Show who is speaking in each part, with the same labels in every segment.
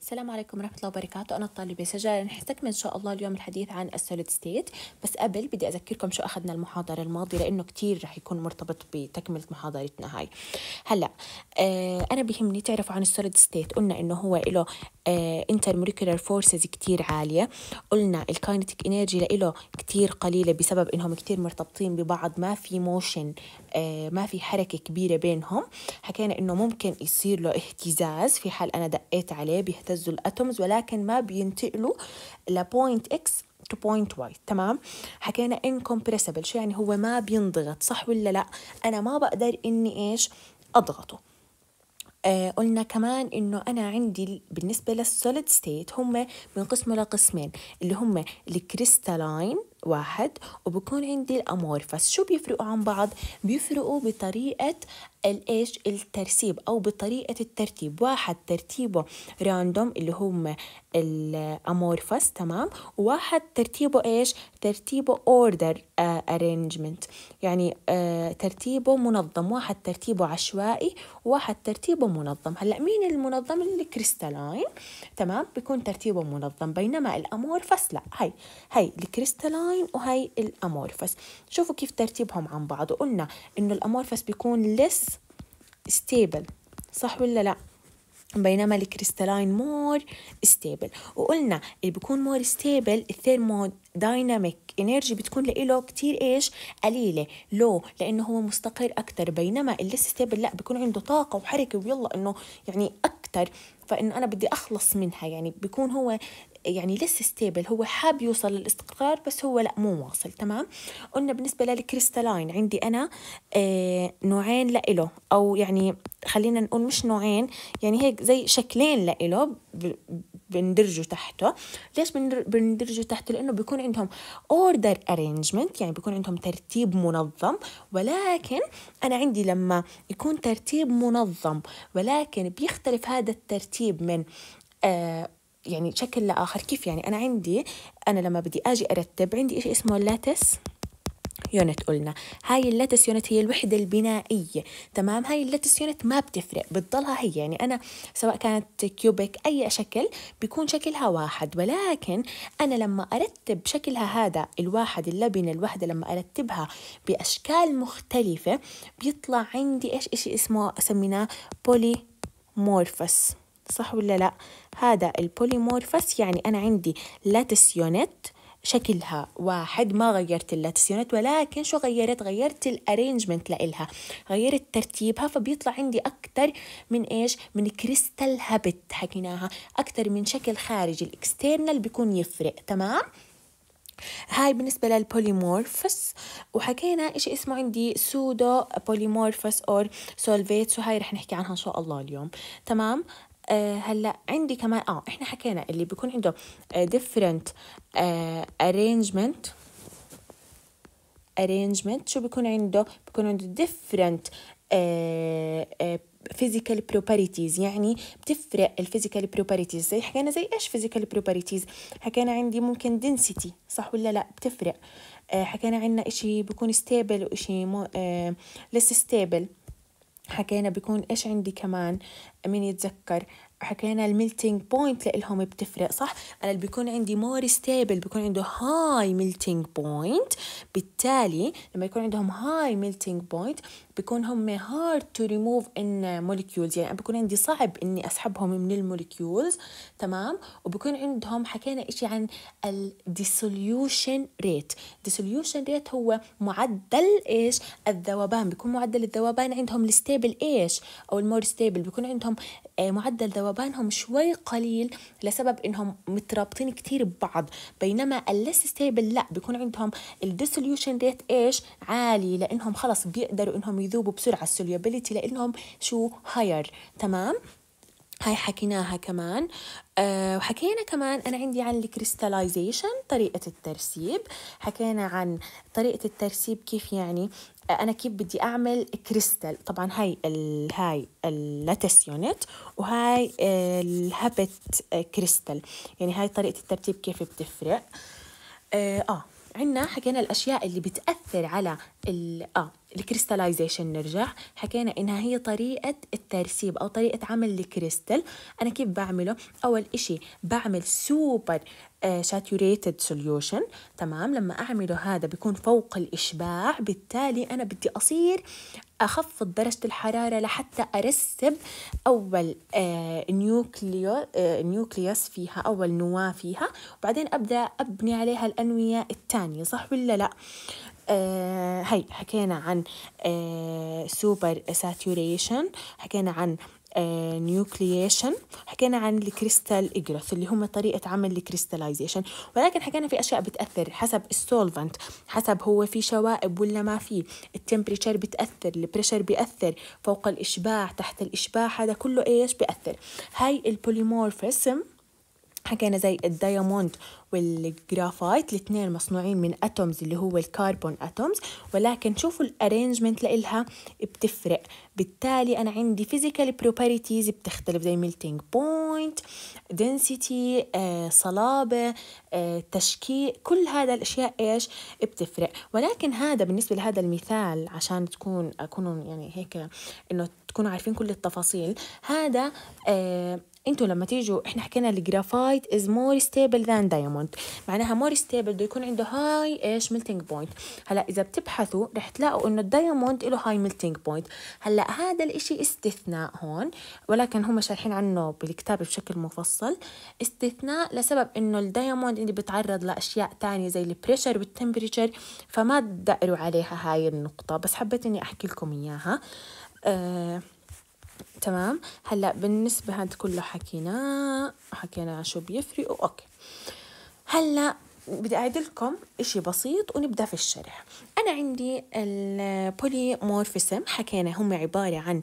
Speaker 1: السلام عليكم ورحمة الله وبركاته أنا الطالبة سجارة رح نستكمل إن شاء الله اليوم الحديث عن السوليد ستيت بس قبل بدي أذكركم شو أخذنا المحاضرة الماضية لأنه كتير رح يكون مرتبط بتكملة محاضرتنا هاي هلا آه أنا بيهمني تعرفوا عن السوليد ستيت قلنا إنه هو له آه، intermolecular forces كتير عالية قلنا الكاينتيك انرجي لإله كتير قليلة بسبب انهم كتير مرتبطين ببعض ما في موشن آه، ما في حركة كبيرة بينهم حكينا انه ممكن يصير له اهتزاز في حال انا دقيت عليه بيهتزوا الاتومز ولكن ما بينتقلوا لبوينت اكس to point y تمام حكينا incompressible شو يعني هو ما بينضغط صح ولا لا انا ما بقدر اني ايش اضغطه آه، قلنا كمان انه انا عندي بالنسبه للسوليد ستيت هم بنقسموا لقسمين اللي هم الكريستالاين واحد وبكون عندي الامورفس شو بيفرقوا عن بعض بيفرقوا بطريقه الايش الترسيب او بطريقه الترتيب واحد ترتيبه راندوم اللي هم الامورفس تمام وواحد ترتيبه ايش ترتيبه اوردر ارينجمنت يعني آه ترتيبه منظم واحد ترتيبه عشوائي وواحد ترتيبه منظم هلا مين المنظم الكريستالين تمام بيكون ترتيبه منظم بينما الامورفس لا هي هي الكريستالين الفاين وهي الامورفس شوفوا كيف ترتيبهم عن بعض وقلنا انه الامورفس بيكون لس ستيبل صح ولا لا بينما الكريستالين مور ستيبل وقلنا اللي بيكون مور ستيبل الثيرمو دايناميك انرجي بتكون له كتير ايش قليله لو لانه هو مستقر اكثر بينما اللي ستيبل لا بيكون عنده طاقه وحركه ويلا انه يعني اكثر فانه انا بدي اخلص منها يعني بيكون هو يعني لسه ستيبل هو حاب يوصل للاستقرار بس هو لا مو واصل تمام قلنا بالنسبه للكريستالاين عندي انا آه، نوعين لإله او يعني خلينا نقول مش نوعين يعني هيك زي شكلين لإله بندرجه تحته ليش بندرجه تحته لانه بيكون عندهم اوردر ارينجمنت يعني بيكون عندهم ترتيب منظم ولكن انا عندي لما يكون ترتيب منظم ولكن بيختلف هذا الترتيب من آه يعني شكل لاخر كيف يعني انا عندي انا لما بدي اجي ارتب عندي شيء اسمه لاتس يونت قلنا هاي اللاتس يونت هي الوحدة البنائية تمام هاي اللاتس يونت ما بتفرق بتضلها هي يعني أنا سواء كانت كيوبيك أي شكل بيكون شكلها واحد ولكن أنا لما أرتب شكلها هذا الواحد اللبنة الواحدة لما أرتبها بأشكال مختلفة بيطلع عندي إيش إشي اسمه سميناه بولي مورفس صح ولا لا هذا البوليمورفس يعني أنا عندي يونت شكلها واحد ما غيرت يونت ولكن شو غيرت غيرت الارينجمنت لإلها غيرت ترتيبها فبيطلع عندي اكثر من إيش من كريستال هابت حكيناها اكثر من شكل خارجي الإكسترنال بيكون يفرق تمام هاي بالنسبة للبوليمورفس وحكينا إشي اسمه عندي سودو بوليمورفس أور سولفيتس وهاي رح نحكي عنها إن شاء الله اليوم تمام آه، هلا عندي كمان اه احنا حكينا اللي بيكون عنده آه، different آه، arrangement arrangement شو بيكون عنده بيكون عنده different physical properties يعني بتفرق الفيزيكال بروبرتيز زي حكينا زي ايش physical properties حكينا عندي ممكن density صح ولا لا بتفرق حكينا عندنا اشي بيكون stable واشي less stable حكينا بيكون ايش عندي كمان مين يتذكر حكينا الميلتينج بوينت لإلهم بتفرق صح انا اللي بيكون عندي مور ستيبل بيكون عنده هاي ميلتينج بوينت بالتالي لما يكون عندهم هاي ميلتينج بوينت بكون هم hard to remove in molecules يعني بكون عندي صعب اني اسحبهم من الموليكيولز تمام وبكون عندهم حكينا شيء عن الديسوليوشن ريت ديسوليوشن ريت هو معدل ايش الذوبان بيكون معدل الذوبان عندهم الستيبل ايش او المور ستيبل بيكون عندهم آه، معدل ذوبانهم شوي قليل لسبب انهم مترابطين كثير ببعض بينما اللس ستيبل لا بيكون عندهم الديسوليوشن ريت ايش عالي لانهم خلص بيقدروا انهم يذوبوا بسرعه السوليوبيليتي لانهم شو هاير تمام هاي حكيناها كمان أه وحكينا كمان انا عندي عن الكريستاليزيشن طريقه الترسيب حكينا عن طريقه الترسيب كيف يعني آه، انا كيف بدي اعمل كريستال طبعا هاي ال هاي اللاتس يونت وهاي الهبت كريستال يعني هاي طريقه الترتيب كيف بتفرق اه, آه. عندنا حكينا الاشياء اللي بتاثر على ال اه الكريستاليزيشن نرجع حكينا انها هي طريقة الترسيب او طريقة عمل الكريستال انا كيف بعمله اول اشي بعمل سوبر شاتوريتد سوليوشن تمام لما اعمله هذا بيكون فوق الاشباع بالتالي انا بدي اصير اخفض درجه الحراره لحتى ارسب اول نيوكليو آه، نيوكليوس آه، فيها اول نواه فيها وبعدين ابدا ابني عليها الانويه الثانيه صح ولا لا آه هي حكينا عن آه سوبر ساتوريشن حكينا عن نيوكليشن آه، حكينا عن الكريستال اجرس اللي هم طريقة عمل الكريستاليزيشن ولكن حكينا في أشياء بتأثر حسب السولفنت حسب هو في شوائب ولا ما في التمبريتشر بتأثر البريشر بيأثر فوق الإشباع تحت الإشباع هذا كله إيش بيأثر هاي البوليمورفيزم حكينا زي الدياموند والجرافايت الاثنين مصنوعين من اتومز اللي هو الكربون اتومز ولكن شوفوا الارينجمنت لإلها بتفرق بالتالي انا عندي فيزيكال بروبرتيز بتختلف زي ميلتينج بوينت دنسيتي صلابه آه، تشكيل كل هذا الاشياء ايش بتفرق ولكن هذا بالنسبه لهذا المثال عشان تكون اكون يعني هيك انه تكونوا عارفين كل التفاصيل هذا آه انتوا لما تيجوا احنا حكينا الجرافايت از مور ستيبل ذان دايموند معناها مور ستيبل بده يكون عنده هاي ايش ميلتنج بوينت هلا اذا بتبحثوا رح تلاقوا انه الدايموند له هاي ميلتنج بوينت هلا هذا الاشي استثناء هون ولكن هم شارحين عنه بالكتاب بشكل مفصل استثناء لسبب انه الدايموند اللي بتعرض لاشياء تانية زي البريشر والتمبريتشر فما تدقروا عليها هاي النقطة بس حبيت اني احكي لكم اياها آه تمام هلا بالنسبه هاد كله حكيناه حكينا شو بيفرقوا اوكي هلا بدي أعدلكم إشي بسيط ونبدأ في الشرح أنا عندي البوليمورفيسم حكينا هم عبارة عن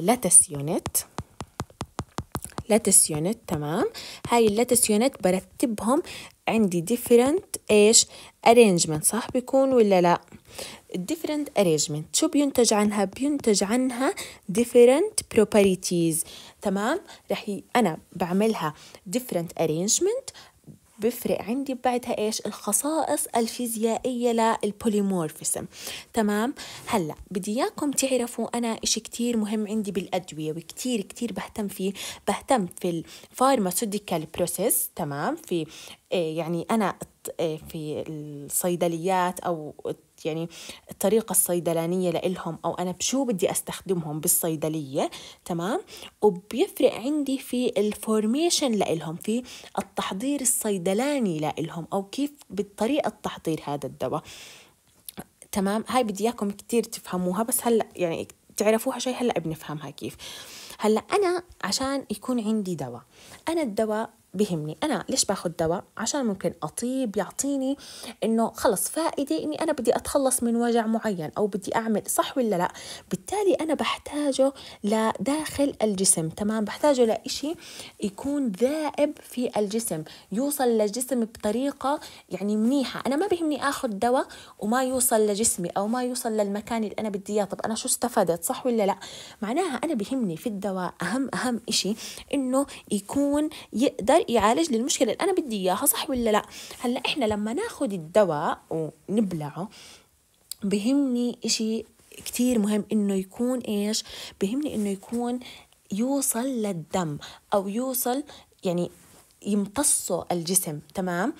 Speaker 1: لاتس يونت لاتس يونت تمام هاي اللاتس يونت برتبهم عندي different إيش arrangement صح بيكون ولا لأ different arrangement شو بينتج عنها بينتج عنها different properties تمام رح ي... انا بعملها different arrangement بفرق عندي بعدها ايش الخصائص الفيزيائيه للبوليمورفيزم تمام هلا بدي اياكم تعرفوا انا اشي كتير مهم عندي بالادويه وكتير كتير بهتم فيه بهتم في الفارماسيوتيكال بروسيس تمام في إيه، يعني انا إيه، في الصيدليات او يعني الطريقة الصيدلانية لإلهم أو أنا بشو بدي أستخدمهم بالصيدلية تمام وبيفرق عندي في الفورميشن لإلهم في التحضير الصيدلاني لإلهم أو كيف بالطريقة تحضير هذا الدواء تمام هاي بدي اياكم كتير تفهموها بس هلا يعني تعرفوها شوي هلا بنفهمها كيف هلا انا عشان يكون عندي دواء انا الدواء بهمني انا ليش باخذ دواء عشان ممكن اطيب يعطيني انه خلص فائده اني انا بدي اتخلص من وجع معين او بدي اعمل صح ولا لا بالتالي انا بحتاجه لداخل الجسم تمام بحتاجه لإشي يكون ذائب في الجسم يوصل للجسم بطريقه يعني منيحه انا ما بهمني اخذ دواء وما يوصل لجسمي او ما يوصل للمكان اللي انا بدي اياه طب انا شو استفدت صح ولا لا معناها انا بهمني في الدواء اهم اهم إشي انه يكون يقدر يقدر يعالج لي المشكله اللي انا بدي اياها صح ولا لا هلا احنا لما ناخذ الدواء ونبلعه بهمني إشي كتير مهم إنه يكون إيش بهمني إنه يكون يوصل للدم أو يوصل يعني يمتصه الجسم تمام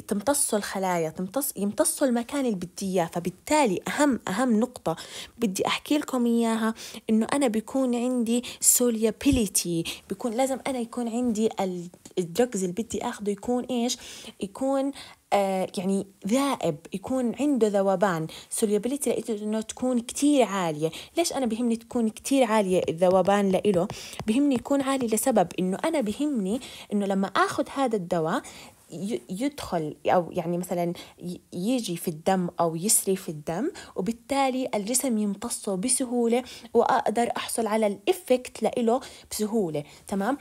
Speaker 1: تمتصوا الخلايا تمتص يمتصوا المكان اللي بدي اياه فبالتالي اهم اهم نقطه بدي احكي لكم اياها انه انا بيكون عندي سوليابيليتي بيكون لازم انا يكون عندي الدرجز اللي بدي اخذه يكون ايش يكون آه يعني ذائب يكون عنده ذوبان سوليابيليتي لقيته انه تكون كتير عالية ليش انا بهمني تكون كتير عالية الذوبان لإله بهمني يكون عالي لسبب انه انا بهمني انه لما اخذ هذا الدواء يدخل او يعني مثلا يجي في الدم او يسري في الدم وبالتالي الجسم يمتصه بسهوله واقدر احصل على الافكت لإله بسهوله تمام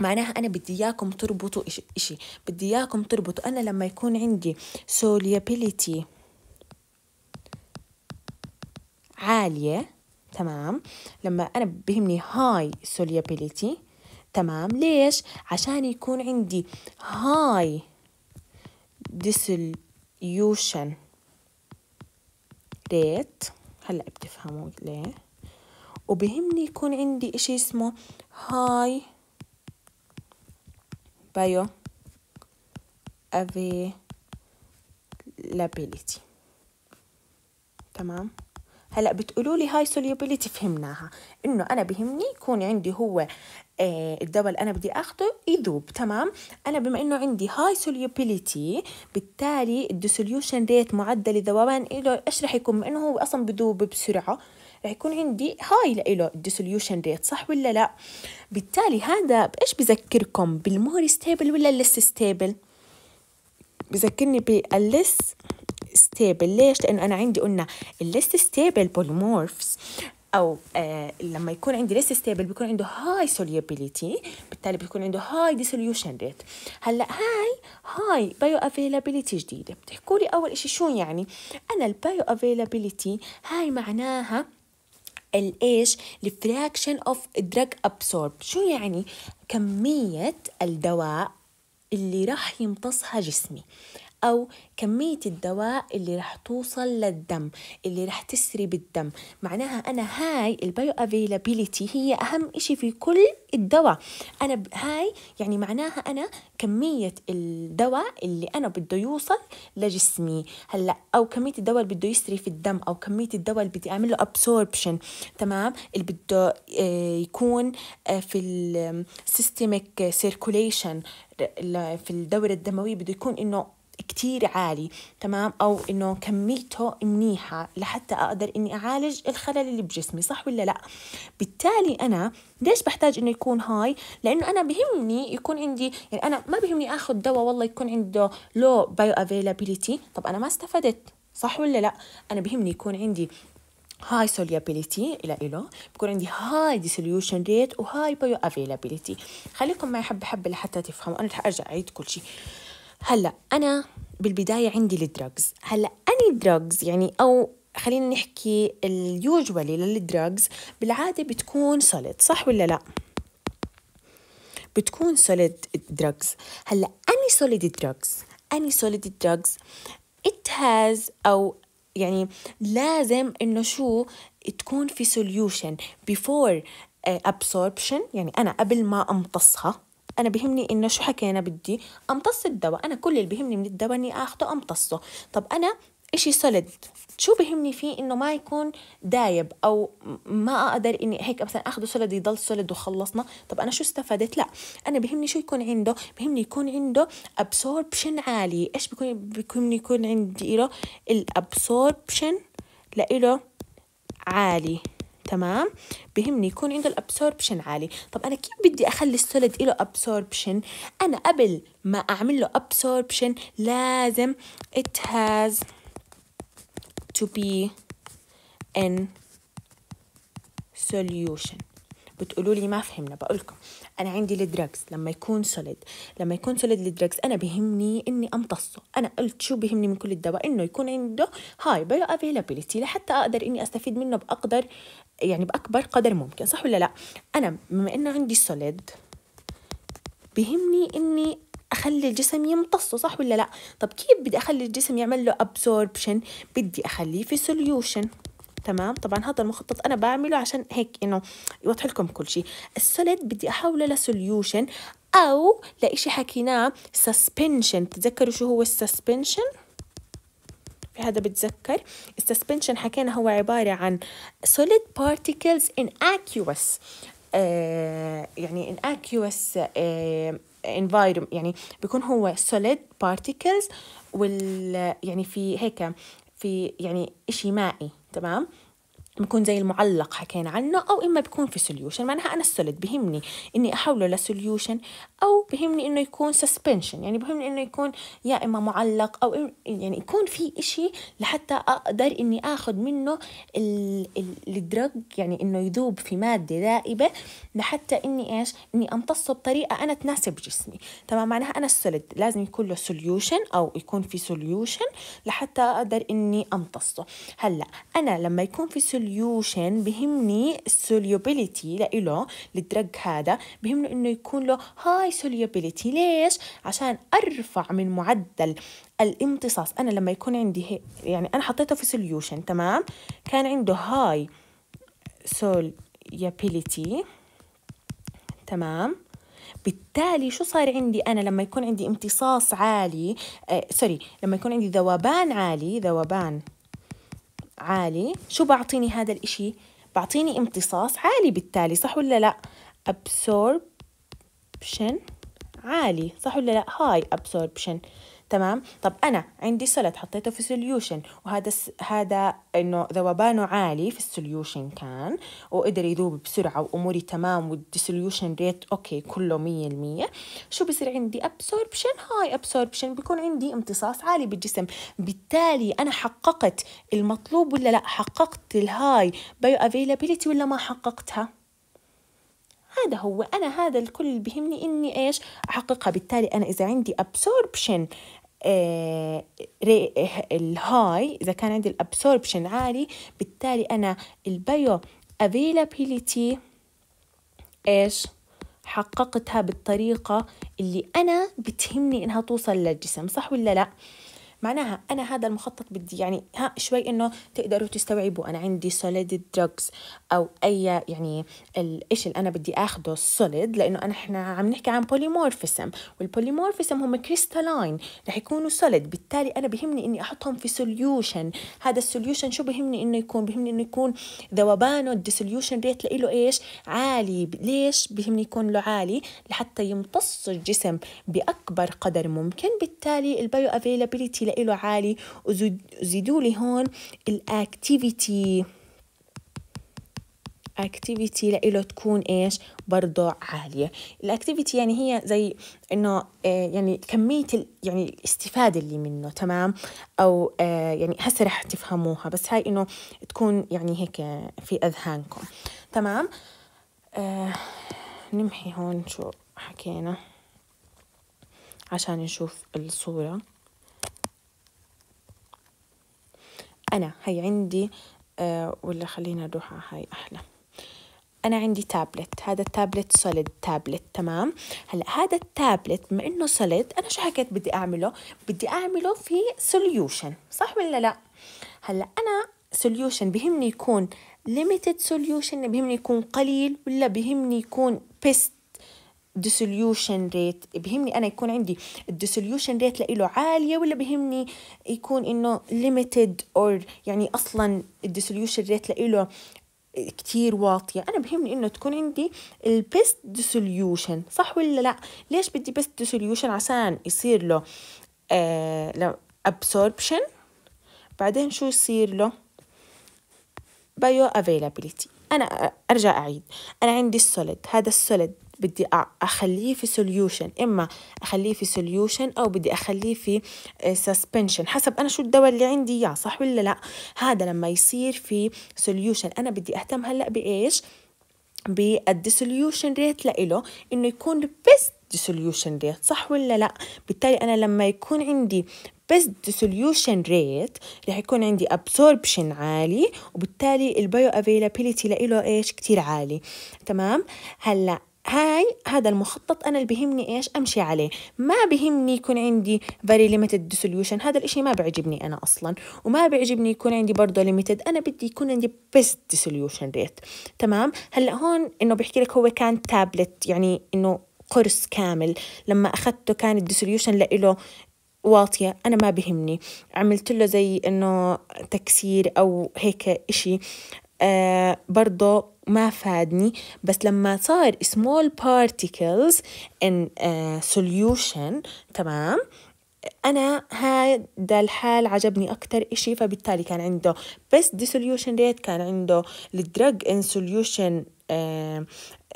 Speaker 1: معناها أنا بدي إياكم تربطوا إشي, إشي. بدي إياكم تربطوا أنا لما يكون عندي سوليابيليتي عالية تمام لما أنا بهمني هاي سوليابيليتي تمام ليش عشان يكون عندي هاي ديسوليوشن ريت هلا بتفهموا ليه وبهمني يكون عندي اشي اسمه هاي بايو افيلابيليتي تمام هلا بتقولوا لي هاي سوليوبيليتي فهمناها انه انا بهمني يكون عندي هو آه، الدواء اللي انا بدي اخده يذوب تمام انا بما انه عندي هاي سوليوبيليتي بالتالي الديسوليوشن ريت معدل الذوبان له ايش رح يكون انه هو اصلا بذوب بسرعه رح يكون عندي هاي له الديسوليوشن ريت صح ولا لا بالتالي هذا ايش بذكركم بالمور ستيبل ولا اللس ستيبل بذكرني باللس ستيبل ليش لانه انا عندي قلنا الليست ستيبل بوليمورفز او آه لما يكون عندي ليس ستيبل بيكون عنده هاي سوليبيليتي بالتالي بيكون عنده هاي ديسوليوشن ريت هلا هاي هاي بايو افيلابيليتي جديده بتحكوا لي اول شيء شو يعني انا البايو افيلابيليتي هاي معناها الايش الفراكشن اوف دراج ابسورب شو يعني كميه الدواء اللي راح يمتصها جسمي أو كمية الدواء اللي رح توصل للدم اللي رح تسري بالدم معناها أنا هاي البيو افيلابيليتي هي أهم إشي في كل الدواء أنا هاي يعني معناها أنا كمية الدواء اللي أنا بده يوصل لجسمي هلا أو كمية الدواء اللي بده يسري في الدم أو كمية الدواء اللي بدي أعمل له absorption تمام اللي بده آه، يكون آه، في السيستميك سيركوليشن في الدورة الدموية بده يكون إنه كتير عالي تمام أو إنه كميته منيحة لحتى أقدر إني أعالج الخلل اللي بجسمي صح ولا لا بالتالي أنا ليش بحتاج إنه يكون هاي لأنه أنا بهمني يكون عندي يعني أنا ما بهمني أخذ دواء والله يكون عنده لو بايو افيلابيليتي طب أنا ما استفدت صح ولا لا أنا بهمني يكون عندي هاي سوليابيليتي الى اله بكون عندي هاي ديسوليوشن ريت وهاي بايو افيلابيليتي خليكم معي حبه حبه لحتى تفهموا انا رح ارجع اعيد كل شيء هلا انا بالبدايه عندي الدراجز هلا اني دراجز يعني او خلينا نحكي اليوجوالي للدراجز بالعاده بتكون سوليد صح ولا لا بتكون سوليد دراجز هلا اني سوليد دراجز اني سوليد دراجز ات هاز او يعني لازم انه شو تكون في سوليوشن بيفور آه، absorption يعني انا قبل ما امتصها انا بهمني انه شو حكينا بدي امتص الدواء انا كل اللي بهمني من الدواء اني اخده امتصه طب انا إشي سوليد شو بهمني فيه انه ما يكون دايب او ما اقدر اني هيك مثلا اخذه سوليد يضل سوليد وخلصنا طب انا شو استفدت لا انا بهمني شو يكون عنده بهمني يكون عنده ابسوربشن عالي ايش بكون بكون يكون عندي له الابسوربشن لإله عالي تمام بهمني يكون عنده الابسوربشن عالي طب انا كيف بدي اخلي السوليد له ابسوربشن انا قبل ما اعمل له ابسوربشن لازم it has to be in solution بتقولوا لي ما فهمنا بقولكم انا عندي الدراكس لما يكون سوليد لما يكون سوليد الدراكس انا بهمني اني امتصه انا قلت شو بهمني من كل الدواء انه يكون عنده هاي بايو افيلابيلتي لحتى اقدر اني استفيد منه باقدر يعني باكبر قدر ممكن صح ولا لا انا بما انه عندي سوليد بهمني اني اخلي الجسم يمتصه صح ولا لا طب كيف بدي اخلي الجسم يعمل له ابسوربشن بدي اخليه في سوليوشن تمام طبعا هذا المخطط انا بعمله عشان هيك انه يوضح لكم كل شيء السوليد بدي احوله لسوليوشن او لإشي حكيناه سسبنشن بتتذكروا شو هو السسبنشن في هذا بتذكر السسبنشن حكينا هو عبارة عن solid particles in aqueous آه، يعني in aqueous آه environment يعني بيكون هو solid particles وال يعني في هيك في يعني إشي مائي Tamam بكون زي المعلق حكينا عنه او اما بكون في سوليوشن معناها انا السوليد بهمني اني احوله لسوليوشن او بهمني انه يكون سسبنشن يعني بهمني انه يكون يا اما معلق او يعني يكون في إشي لحتى اقدر اني اخذ منه الدرج يعني انه يذوب في ماده ذائبه لحتى اني ايش اني امتصه بطريقه انا تناسب جسمي تمام معناها انا السوليد لازم يكون له سوليوشن او يكون في سوليوشن لحتى اقدر اني امتصه هلا انا لما يكون في سوليوشن سوليوشن بهمني السوليوبيليتي لإله للدرج هذا بهمني انه يكون له هاي سوليوبيليتي ليش عشان ارفع من معدل الامتصاص انا لما يكون عندي يعني انا حطيته في سوليوشن تمام كان عنده هاي سوليوبيليتي تمام بالتالي شو صار عندي انا لما يكون عندي امتصاص عالي آه سوري لما يكون عندي ذوبان عالي ذوبان عالي شو بعطيني هذا الإشي؟ بعطيني امتصاص عالي بالتالي صح ولا لا؟ absorption عالي صح ولا لا؟ high absorption تمام طب انا عندي سولت حطيته في سوليوشن وهذا س... هذا انه ذوبانه عالي في السوليوشن كان وقدر يذوب بسرعه واموري تمام والديسوليوشن ريت اوكي كله 100% شو بصير عندي ابسوربشن هاي ابسوربشن بيكون عندي امتصاص عالي بالجسم بالتالي انا حققت المطلوب ولا لا حققت الهاي بايو افيلابيلتي ولا ما حققتها هذا هو انا هذا الكل اللي بيهمني اني ايش احققها بالتالي انا اذا عندي absorption آه، آه، الهاي اذا كان عندي الابسوربشن عالي بالتالي انا البيو افيلابيليتي ايش حققتها بالطريقه اللي انا بتهمني انها توصل للجسم صح ولا لا معناها انا هذا المخطط بدي يعني ها شوي انه تقدروا تستوعبوا انا عندي سوليد دراجز او اي يعني الإشي اللي انا بدي اخذه السوليد لانه انا احنا عم نحكي عن بوليمورفيزم والبوليمورفيزم هم كريستالاين رح يكونوا سوليد بالتالي انا بهمني اني احطهم في سوليوشن هذا السوليوشن شو بهمني انه يكون بهمني انه يكون ذوبانه الديسوليوشن ريت له ايش عالي ليش بهمني يكون له عالي لحتى يمتص الجسم باكبر قدر ممكن بالتالي البايو افيلابيلتي التحصيل له عالي وزيدوا لي هون الاكتيفيتي اكتيفيتي لإله تكون ايش برضه عاليه الاكتيفيتي يعني هي زي انه آه، يعني كميه يعني الاستفاده اللي منه تمام او آه، يعني هسه رح تفهموها بس هاي انه تكون يعني هيك في اذهانكم تمام آه، نمحي هون شو حكينا عشان نشوف الصوره أنا هي عندي آه ولا خلينا نروح على هاي أحلى أنا عندي تابلت هذا التابلت سوليد تابلت تمام هلا هذا التابلت بما إنه سوليد أنا شو حكيت بدي أعمله بدي أعمله في سوليوشن صح ولا لا هلا أنا سوليوشن بهمني يكون ليميتد سوليوشن بهمني يكون قليل ولا بهمني يكون بيست ديسوليوشن ريت بهمني انا يكون عندي الديسوليوشن ريت له عاليه ولا بهمني يكون انه ليميتد اور يعني اصلا الديسوليوشن ريت له كتير واطية أنا بهمني إنه تكون عندي البيست ديسوليوشن صح ولا لا ليش بدي بيست ديسوليوشن عشان يصير له آه absorption بعدين شو يصير له بايو افيلابيلتي انا ارجع اعيد انا عندي السوليد هذا السوليد بدي اخليه في سوليوشن اما اخليه في سوليوشن او بدي اخليه في سسبنشن آه، حسب انا شو الدواء اللي عندي اياه صح ولا لا هذا لما يصير في سوليوشن انا بدي اهتم هلا بايش بالديسوليوشن ريت لإله انه يكون بس ديسوليوشن ريت صح ولا لا بالتالي انا لما يكون عندي بس ديسوليوشن ريت رح يكون عندي ابسوربشن عالي وبالتالي البيو افيلابيلتي لإله ايش كتير عالي تمام هلا هاي هذا المخطط انا اللي بهمني ايش امشي عليه ما بهمني يكون عندي فيري ليميتد سوليوشن هذا الاشي ما بيعجبني انا اصلا وما بيعجبني يكون عندي برضه ليميتد انا بدي يكون عندي بيست سوليوشن ريت تمام هلا هون انه بحكي لك هو كان تابلت يعني انه قرص كامل لما اخذته كان الديسوليوشن لإله واطية أنا ما بهمني عملت له زي إنه تكسير أو هيك إشي آه، برضه ما فادني بس لما صار small particles in uh, solution تمام أنا هذا الحال عجبني أكتر إشي فبالتالي كان عنده بس dissolution rate كان عنده الدرج in solution آه،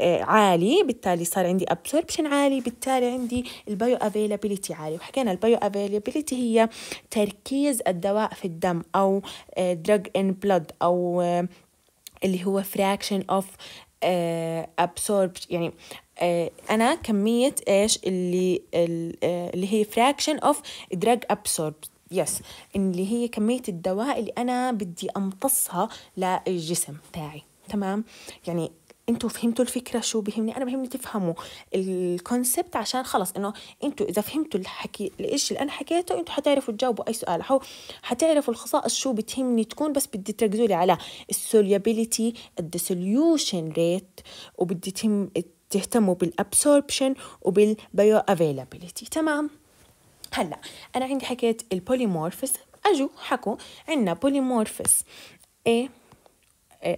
Speaker 1: عالي بالتالي صار عندي absorption عالي بالتالي عندي البيو افيلابيليتي عالي وحكينا البيو افيلابيليتي هي تركيز الدواء في الدم او drug ان بلد او اللي هو fraction of uh, absorbed يعني uh, أنا كمية إيش اللي آه، اللي هي fraction of drug absorbed يس yes. اللي هي كمية الدواء اللي أنا بدي أمتصها للجسم تاعي تمام يعني انتوا فهمتوا الفكره شو بهمني انا بهمني تفهموا الكونسبت عشان خلص انه انتوا اذا فهمتوا الحكي الاشي اللي انا حكيته انتوا حتعرفوا تجاوبوا اي سؤال حو حتعرفوا الخصائص شو بتهمني تكون بس بدي تركزوا لي على السوليابيليتي الديسوليوشن ريت وبدي تهم تهتموا بالابسوربشن وبالبيو افيلابيليتي تمام هلا انا عندي حكيت البوليمورفس اجوا حكوا عندنا بوليمورفس ايه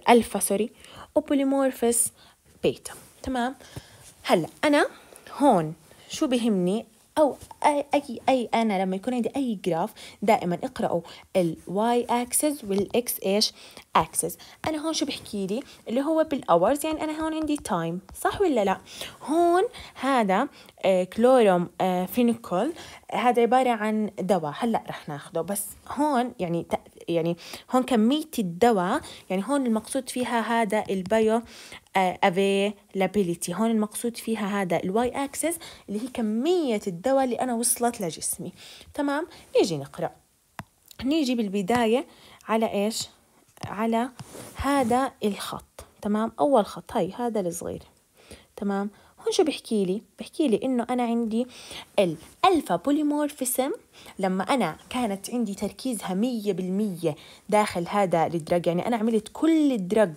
Speaker 1: الفا سوري وبوليمورفس بيتا تمام هلا انا هون شو بهمني او اي اي, أي انا لما يكون عندي اي جراف دائما اقراوا الواي اكسس والاكس ايش اكسس انا هون شو بحكي لي اللي هو بالاورز يعني انا هون عندي تايم صح ولا لا هون هذا كلوروم آه، فينيكول آه، هذا عباره عن دواء هلا رح ناخده بس هون يعني يعني هون كمية الدواء يعني هون المقصود فيها هذا البيو افيلابيليتي آه، هون المقصود فيها هذا الواي اكسس اللي هي كمية الدواء اللي أنا وصلت لجسمي تمام نيجي نقرأ نيجي بالبداية على إيش على هذا الخط تمام أول خط هاي هذا الصغير تمام هون شو بحكي لي بحكي لي انه انا عندي الالفا بوليمورفيسم لما انا كانت عندي تركيزها 100% داخل هذا الدرج يعني انا عملت كل الدرج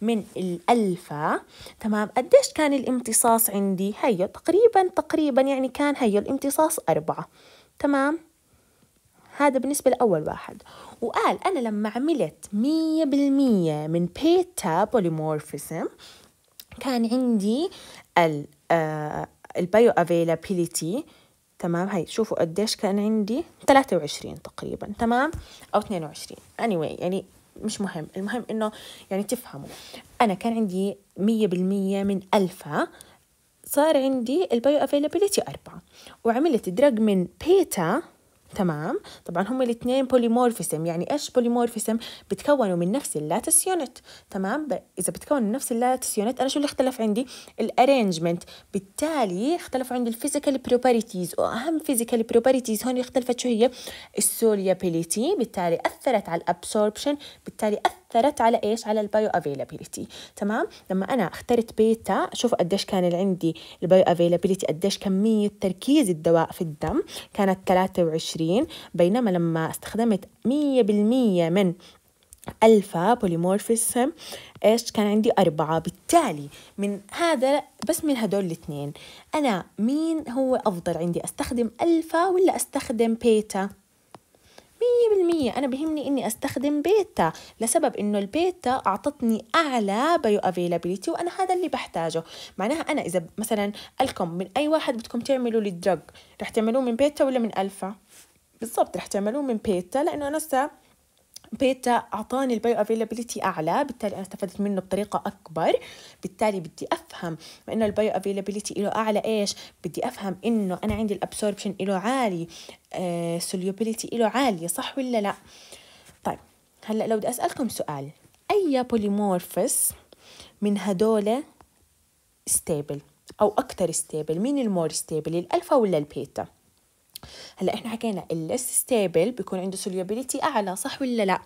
Speaker 1: من الالفا تمام قديش كان الامتصاص عندي هي تقريبا تقريبا يعني كان هي الامتصاص أربعة تمام هذا بالنسبة لأول واحد وقال أنا لما عملت مية بالمية من بيتا بوليمورفيزم كان عندي ال آه، البايو افيلابيليتي تمام هاي شوفوا قديش كان عندي 23 تقريبا تمام او 22 اني anyway يعني مش مهم المهم انه يعني تفهموا انا كان عندي 100% من الفا صار عندي البايو افيلابيليتي 4 وعملت دراج من بيتا تمام طبعا هم الاثنين بوليمورفيسم يعني ايش بوليمورفيسم بتكونوا من نفس اللاتس يونت تمام ب... اذا بتكونوا من نفس اللاتس يونت انا شو اللي اختلف عندي الارينجمنت بالتالي اختلف عندي الفيزيكال بروبرتيز واهم فيزيكال بروبرتيز هون اختلفت شو هي السوليابيليتي بالتالي اثرت على الابسوربشن بالتالي اثرت اثرت على ايش على البايو افيلابيلتي تمام لما انا اخترت بيتا شوفوا قديش كان عندي البايو افيلابيلتي قديش كميه تركيز الدواء في الدم كانت 23 بينما لما استخدمت 100% من الفا بوليمورفيسم ايش كان عندي أربعة بالتالي من هذا بس من هدول الاثنين أنا مين هو أفضل عندي أستخدم ألفا ولا أستخدم بيتا مية بالمية انا بهمني اني استخدم بيتا لسبب انه البيتا اعطتني اعلى بايو أفيلابيليتي وانا هذا اللي بحتاجه معناها انا اذا مثلا الكم من اي واحد بدكم تعملوا لي رح تعملوه من بيتا ولا من الفا بالضبط رح تعملوه من بيتا لانه انا لسه بيتا اعطاني البايو افيلابيلتي اعلى بالتالي انا استفدت منه بطريقه اكبر بالتالي بدي افهم انه البايو افيلابيلتي له اعلى ايش بدي افهم انه انا عندي الابسوربشن له عالي آه سوليوبيلتي له عاليه صح ولا لا طيب هلا لو بدي اسالكم سؤال اي بوليمورفس من هدول ستيبل او اكثر ستيبل مين المور ستيبل الالفا ولا البيتا هلا احنا حكينا الليس ستيبل بيكون عنده سوليوبيليتي اعلى صح ولا لا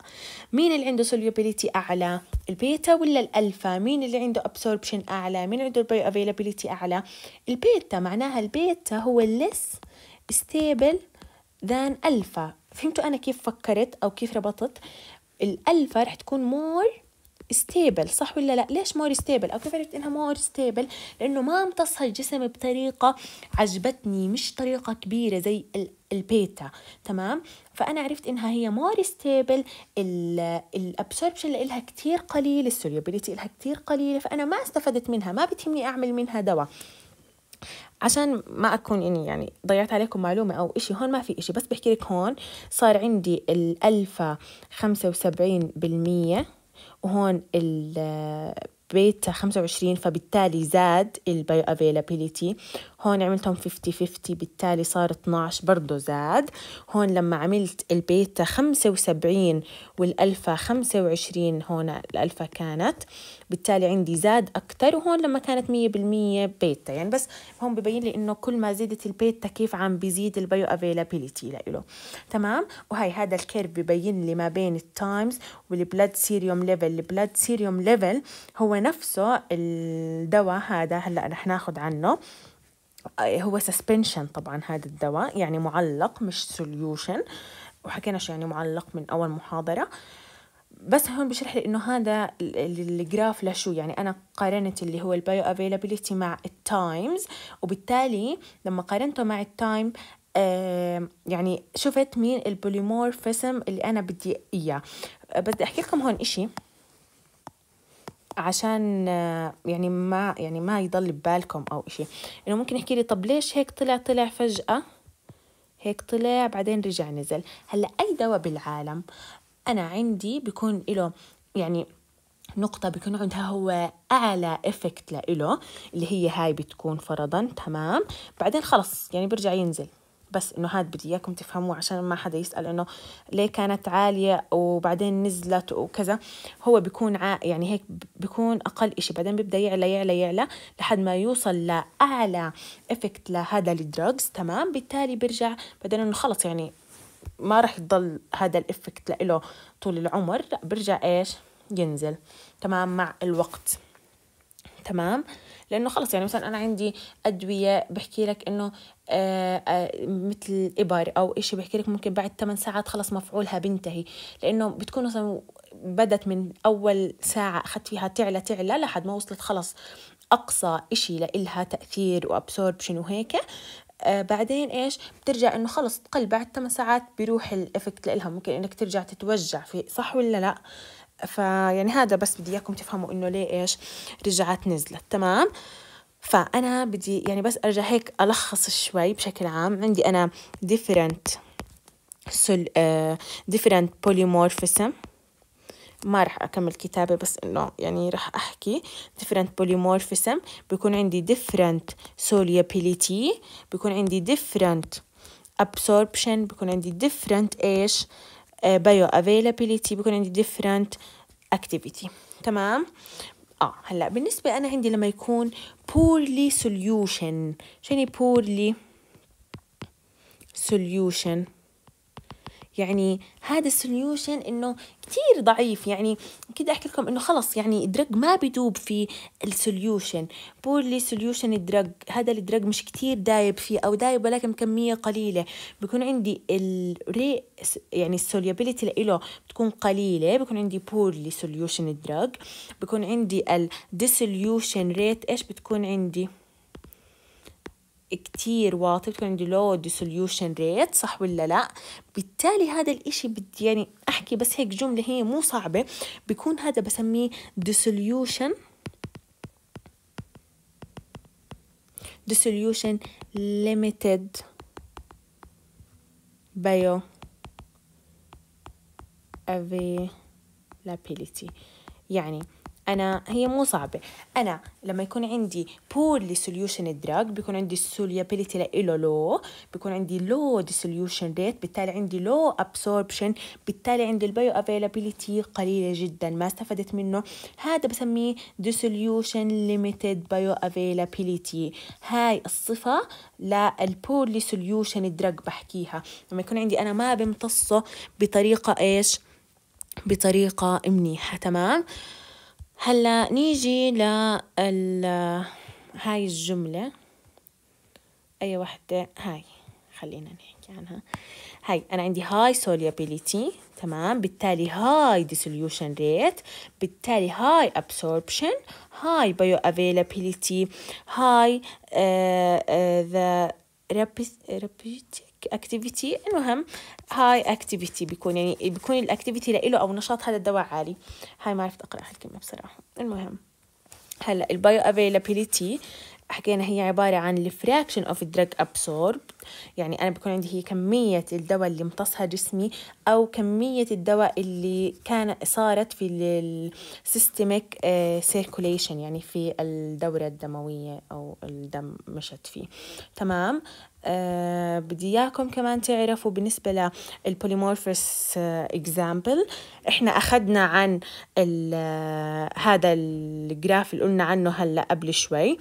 Speaker 1: مين اللي عنده سوليوبيليتي اعلى البيتا ولا الالفا مين اللي عنده ابسوربشن اعلى مين عنده البايو افيلابيليتي اعلى البيتا معناها البيتا هو الليس ستيبل ذان الفا فهمتوا انا كيف فكرت او كيف ربطت الالفا رح تكون مور ستيبل صح ولا لا ليش مور ستيبل او كيف عرفت انها مور ستيبل لانه ما امتصها الجسم بطريقه عجبتني مش طريقه كبيره زي البيتا تمام فانا عرفت انها هي مور ستيبل الابسوربشن لها كثير قليل السوليوبيليتي لها كثير قليله فانا ما استفدت منها ما بتهمني اعمل منها دواء عشان ما اكون اني يعني ضيعت عليكم معلومه او إشي هون ما في إشي بس بحكي لك هون صار عندي الالفا 75% وهون البيتا 25 فبالتالي زاد البيو افيلابيليتي هون عملتهم 50 50 بالتالي صار 12 برضه زاد هون لما عملت البيتا 75 والألفا 25 هون الألفا كانت بالتالي عندي زاد أكتر وهون لما كانت 100% بيتا يعني بس هون ببين لي إنه كل ما زادت البيتا كيف عم بيزيد البيو افيلابيليتي لإله تمام وهي هذا الكيرف ببين لي ما بين التايمز والبلاد سيريوم ليفل البلاد سيريوم ليفل هو نفسه الدواء هذا هلا رح ناخذ عنه آه، هو سسبنشن طبعا هذا الدواء يعني معلق مش سوليوشن وحكينا شو يعني معلق من اول محاضره بس هون بشرح لي انه هذا الجراف لشو يعني انا قارنت اللي هو البايو افيلابيلتي مع التايمز وبالتالي لما قارنته مع التايم يعني شفت مين البوليمورفيزم اللي انا بدي اياه بدي احكي لكم هون اشي عشان آه، يعني ما يعني ما يضل ببالكم او اشي انه ممكن يحكي لي طب ليش هيك طلع طلع فجأة هيك طلع بعدين رجع نزل هلا اي دواء بالعالم انا عندي بيكون له يعني نقطة بيكون عندها هو أعلى إفكت لإله اللي هي هاي بتكون فرضا تمام بعدين خلص يعني برجع ينزل بس انه هاد بدي اياكم تفهموه عشان ما حدا يسال انه ليه كانت عاليه وبعدين نزلت وكذا هو بيكون ع... يعني هيك بيكون اقل إشي بعدين بيبدا يعلى يعلى يعلى لحد ما يوصل لاعلى افكت لهذا الدرجز تمام بالتالي بيرجع بعدين انه خلص يعني ما راح يضل هذا الافكت له طول العمر لا بيرجع ايش ينزل تمام مع الوقت تمام لانه خلص يعني مثلا انا عندي ادويه بحكي لك انه آه، آه، مثل ابر او إشي بحكي لك ممكن بعد 8 ساعات خلص مفعولها بينتهي لانه بتكون مثلا بدت من اول ساعه اخذت فيها تعلى تعلى لحد ما وصلت خلص اقصى إشي لإلها تاثير وابسوربشن وهيك آه بعدين ايش بترجع انه خلص تقل بعد 8 ساعات بيروح الافكت لإلها ممكن انك ترجع تتوجع في صح ولا لا فيعني هذا بس بدي اياكم تفهموا انه ليه ايش رجعت نزلت تمام فأنا بدي يعني بس أرجع هيك ألخص شوي بشكل عام عندي أنا different سل different polymorphism ما راح أكمل كتابة بس إنه يعني راح أحكي different polymorphism بيكون عندي different solubility بيكون عندي different absorption بيكون عندي different إيش bioavailability بيكون عندي different activity تمام اه هلا بالنسبه انا عندي لما يكون poorly solution شو يعني poorly solution يعني هذا السوليوشن انه كتير ضعيف يعني كده احكي لكم انه خلص يعني الدرج ما بدوب في السوليوشن بولي سوليوشن الدرج هذا الدرج مش كتير دايب فيه او دايب ولكن كميه قليله بيكون عندي الري يعني السوليابيليتي لإله بتكون قليله بيكون عندي بولي سوليوشن الدرج بيكون عندي الديسوليوشن ريت ايش بتكون عندي كتير واطي بتكون عندي لو ديسوليوشن ريت صح ولا لا بالتالي هذا الاشي بدي يعني احكي بس هيك جملة هي مو صعبة بيكون هذا بسميه ديسوليوشن dissolution limited bio availability يعني انا هي مو صعبه انا لما يكون عندي بول لسوليوشن الدراج بيكون عندي السوليابيليتي لإله لو بيكون عندي لو ديسوليوشن ريت بالتالي عندي لو ابسوربشن بالتالي عندي البايو افيلابيليتي قليله جدا ما استفدت منه هذا بسميه ديسوليوشن ليميتد بايو افيلابيليتي هاي الصفه للبول لسوليوشن الدراج بحكيها لما يكون عندي انا ما بمتصه بطريقه ايش بطريقة منيحة تمام هلا نيجي ل هاي الجملة أي وحدة هاي خلينا نحكي عنها هاي أنا عندي هاي solubility تمام بالتالي هاي dissolution rate بالتالي هاي absorption هاي bioavailability هاي uh, uh, the rapid, اكتيفيتي المهم هاي اكتيفيتي بيكون يعني بيكون الاكتيفيتي لإله او نشاط هذا الدواء عالي هاي ما عرفت اقرا هالكلمه بصراحه المهم هلا البايو افيلابيليتي حكينا هي عبارة عن الفراكشن اوف دراج ابسورب يعني أنا بكون عندي هي كمية الدواء اللي امتصها جسمي أو كمية الدواء اللي كان صارت في السيستميك سيركوليشن آه، يعني في الدورة الدموية أو الدم مشت فيه تمام أه بدي اياكم كمان تعرفوا بالنسبه للبوليمورفس اكزامبل آه، احنا اخذنا عن آه، هذا الجراف اللي قلنا عنه هلا قبل شوي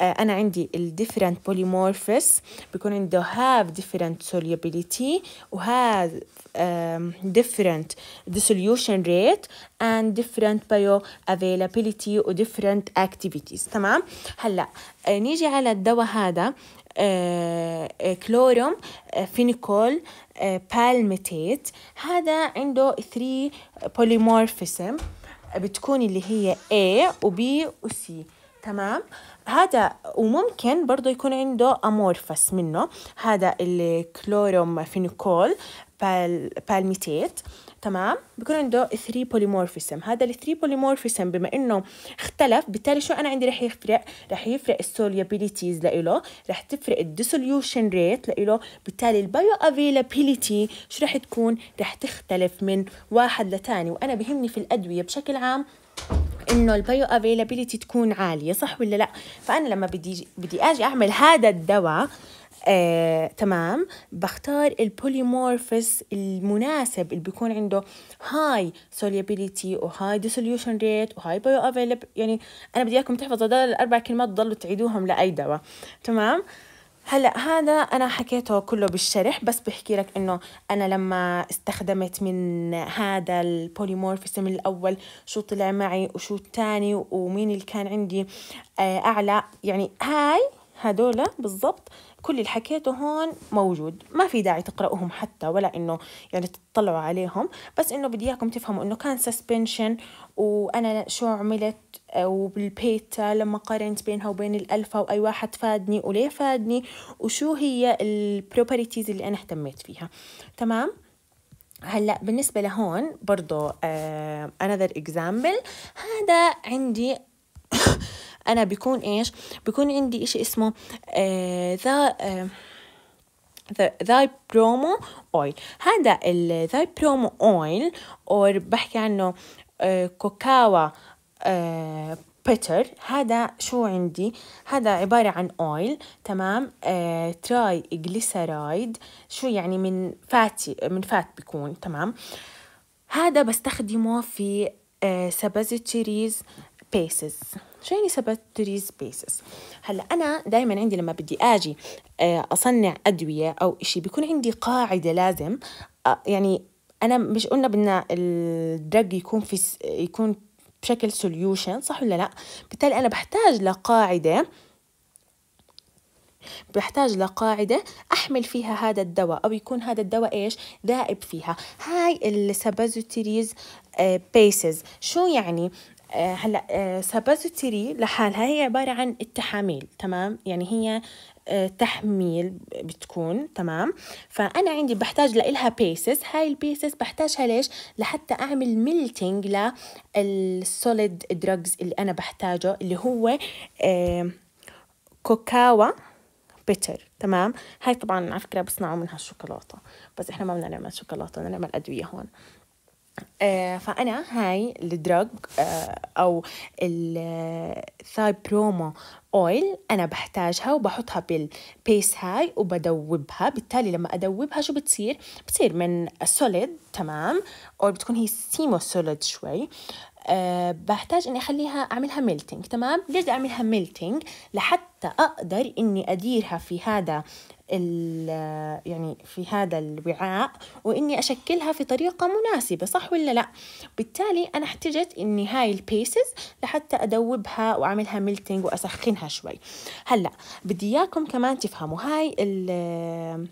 Speaker 1: انا عندي الـ different polymorphs بيكون عنده have different solubility و have um, different dissolution rate and different bioavailability و different activities تمام هلا نيجي على الدواء هذا كلوريوم فينيكول بالميتيت هذا عنده 3 polymorphism بتكون اللي هي A و B و C تمام هذا وممكن برضو يكون عنده أمورفس منه هذا الكلوروم فينيكول بال... بالميتيت تمام بيكون عنده 3 بوليمورفيسم هذا ال 3 بوليمورفيسم بما انه اختلف بالتالي شو انا عندي رح يفرق رح يفرق السوليابيليتيز لإله رح تفرق الديسوليوشن ريت لإله بالتالي البايو افيلابيليتي شو رح تكون رح تختلف من واحد لثاني وانا بهمني في الادويه بشكل عام انه البيو افيلابيلتي تكون عاليه صح ولا لا فانا لما بدي بدي اجي اعمل هذا الدواء آه، تمام بختار البوليمورفس المناسب اللي بيكون عنده هاي سوليبيليتي وهاي ديسوليوشن ريت وهاي بايو افيلب يعني انا بدي اياكم تحفظوا هذول الاربع كلمات تضلوا تعيدوهم لاي دواء تمام هلا هذا انا حكيته كله بالشرح بس بحكي لك انه انا لما استخدمت من هذا البوليمورفيزم الاول شو طلع معي وشو الثاني ومين اللي كان عندي آه، اعلى يعني هاي هدول بالضبط كل اللي حكيته هون موجود ما في داعي تقراهم حتى ولا إنه يعني تطلعوا عليهم بس إنه بدي إياكم تفهموا إنه كان سسبنشن وأنا شو عملت وبالبيتا لما قارنت بينها وبين الألفا وأي واحد فادني وليه فادني وشو هي البروبرتيز اللي أنا اهتميت فيها تمام؟ هلا بالنسبه لهون برضو انذر uh, اكزامبل هذا عندي انا بيكون ايش بيكون عندي اشي اسمه آه، ذا ذاي برومو اويل هذا الذاي برومو اويل اور بحكي عنه آه، كوكاوا uh, آه، بيتر هذا شو عندي هذا عبارة عن اويل تمام آه تراي جليسرايد شو يعني من فاتي من فات بيكون تمام هذا بستخدمه في آه بيسز شو يعني سباتريز بيسز هلا انا دائما عندي لما بدي اجي آه، اصنع ادويه او إشي بيكون عندي قاعده لازم آه، يعني انا مش قلنا بدنا الدرج يكون في يكون بشكل سوليوشن صح ولا لا بالتالي انا بحتاج لقاعده بحتاج لقاعدة أحمل فيها هذا الدواء أو يكون هذا الدواء إيش ذائب فيها هاي السبازوتيريز آه، بيسز شو يعني آه، هلا سبازوتيري آه، لحالها هي عبارة عن التحاميل تمام يعني هي آه، تحميل بتكون تمام فأنا عندي بحتاج لها بيسز هاي البيسز بحتاجها ليش لحتى أعمل ميلتينج للسوليد دراجز اللي أنا بحتاجه اللي هو كوكاوا بيتر تمام هاي طبعا على فكره بصنعوا منها الشوكولاته بس احنا ما بدنا نعمل شوكولاته بدنا نعمل ادويه هون آه، فأنا هاي الدرج آه، أو الثاي برومو أويل أنا بحتاجها وبحطها بالبيس هاي وبدوبها بالتالي لما أدوبها شو بتصير؟ بتصير من سوليد تمام أو بتكون هي سيمو سوليد شوي أه بحتاج اني اخليها اعملها ميلتينج تمام ليش بدي اعملها ميلتينج لحتى اقدر اني اديرها في هذا يعني في هذا الوعاء واني اشكلها في طريقه مناسبه صح ولا لا بالتالي انا احتجت اني هاي البيسز لحتى ادوبها واعملها ميلتينج واسخنها شوي هلا بدي اياكم كمان تفهموا هاي ال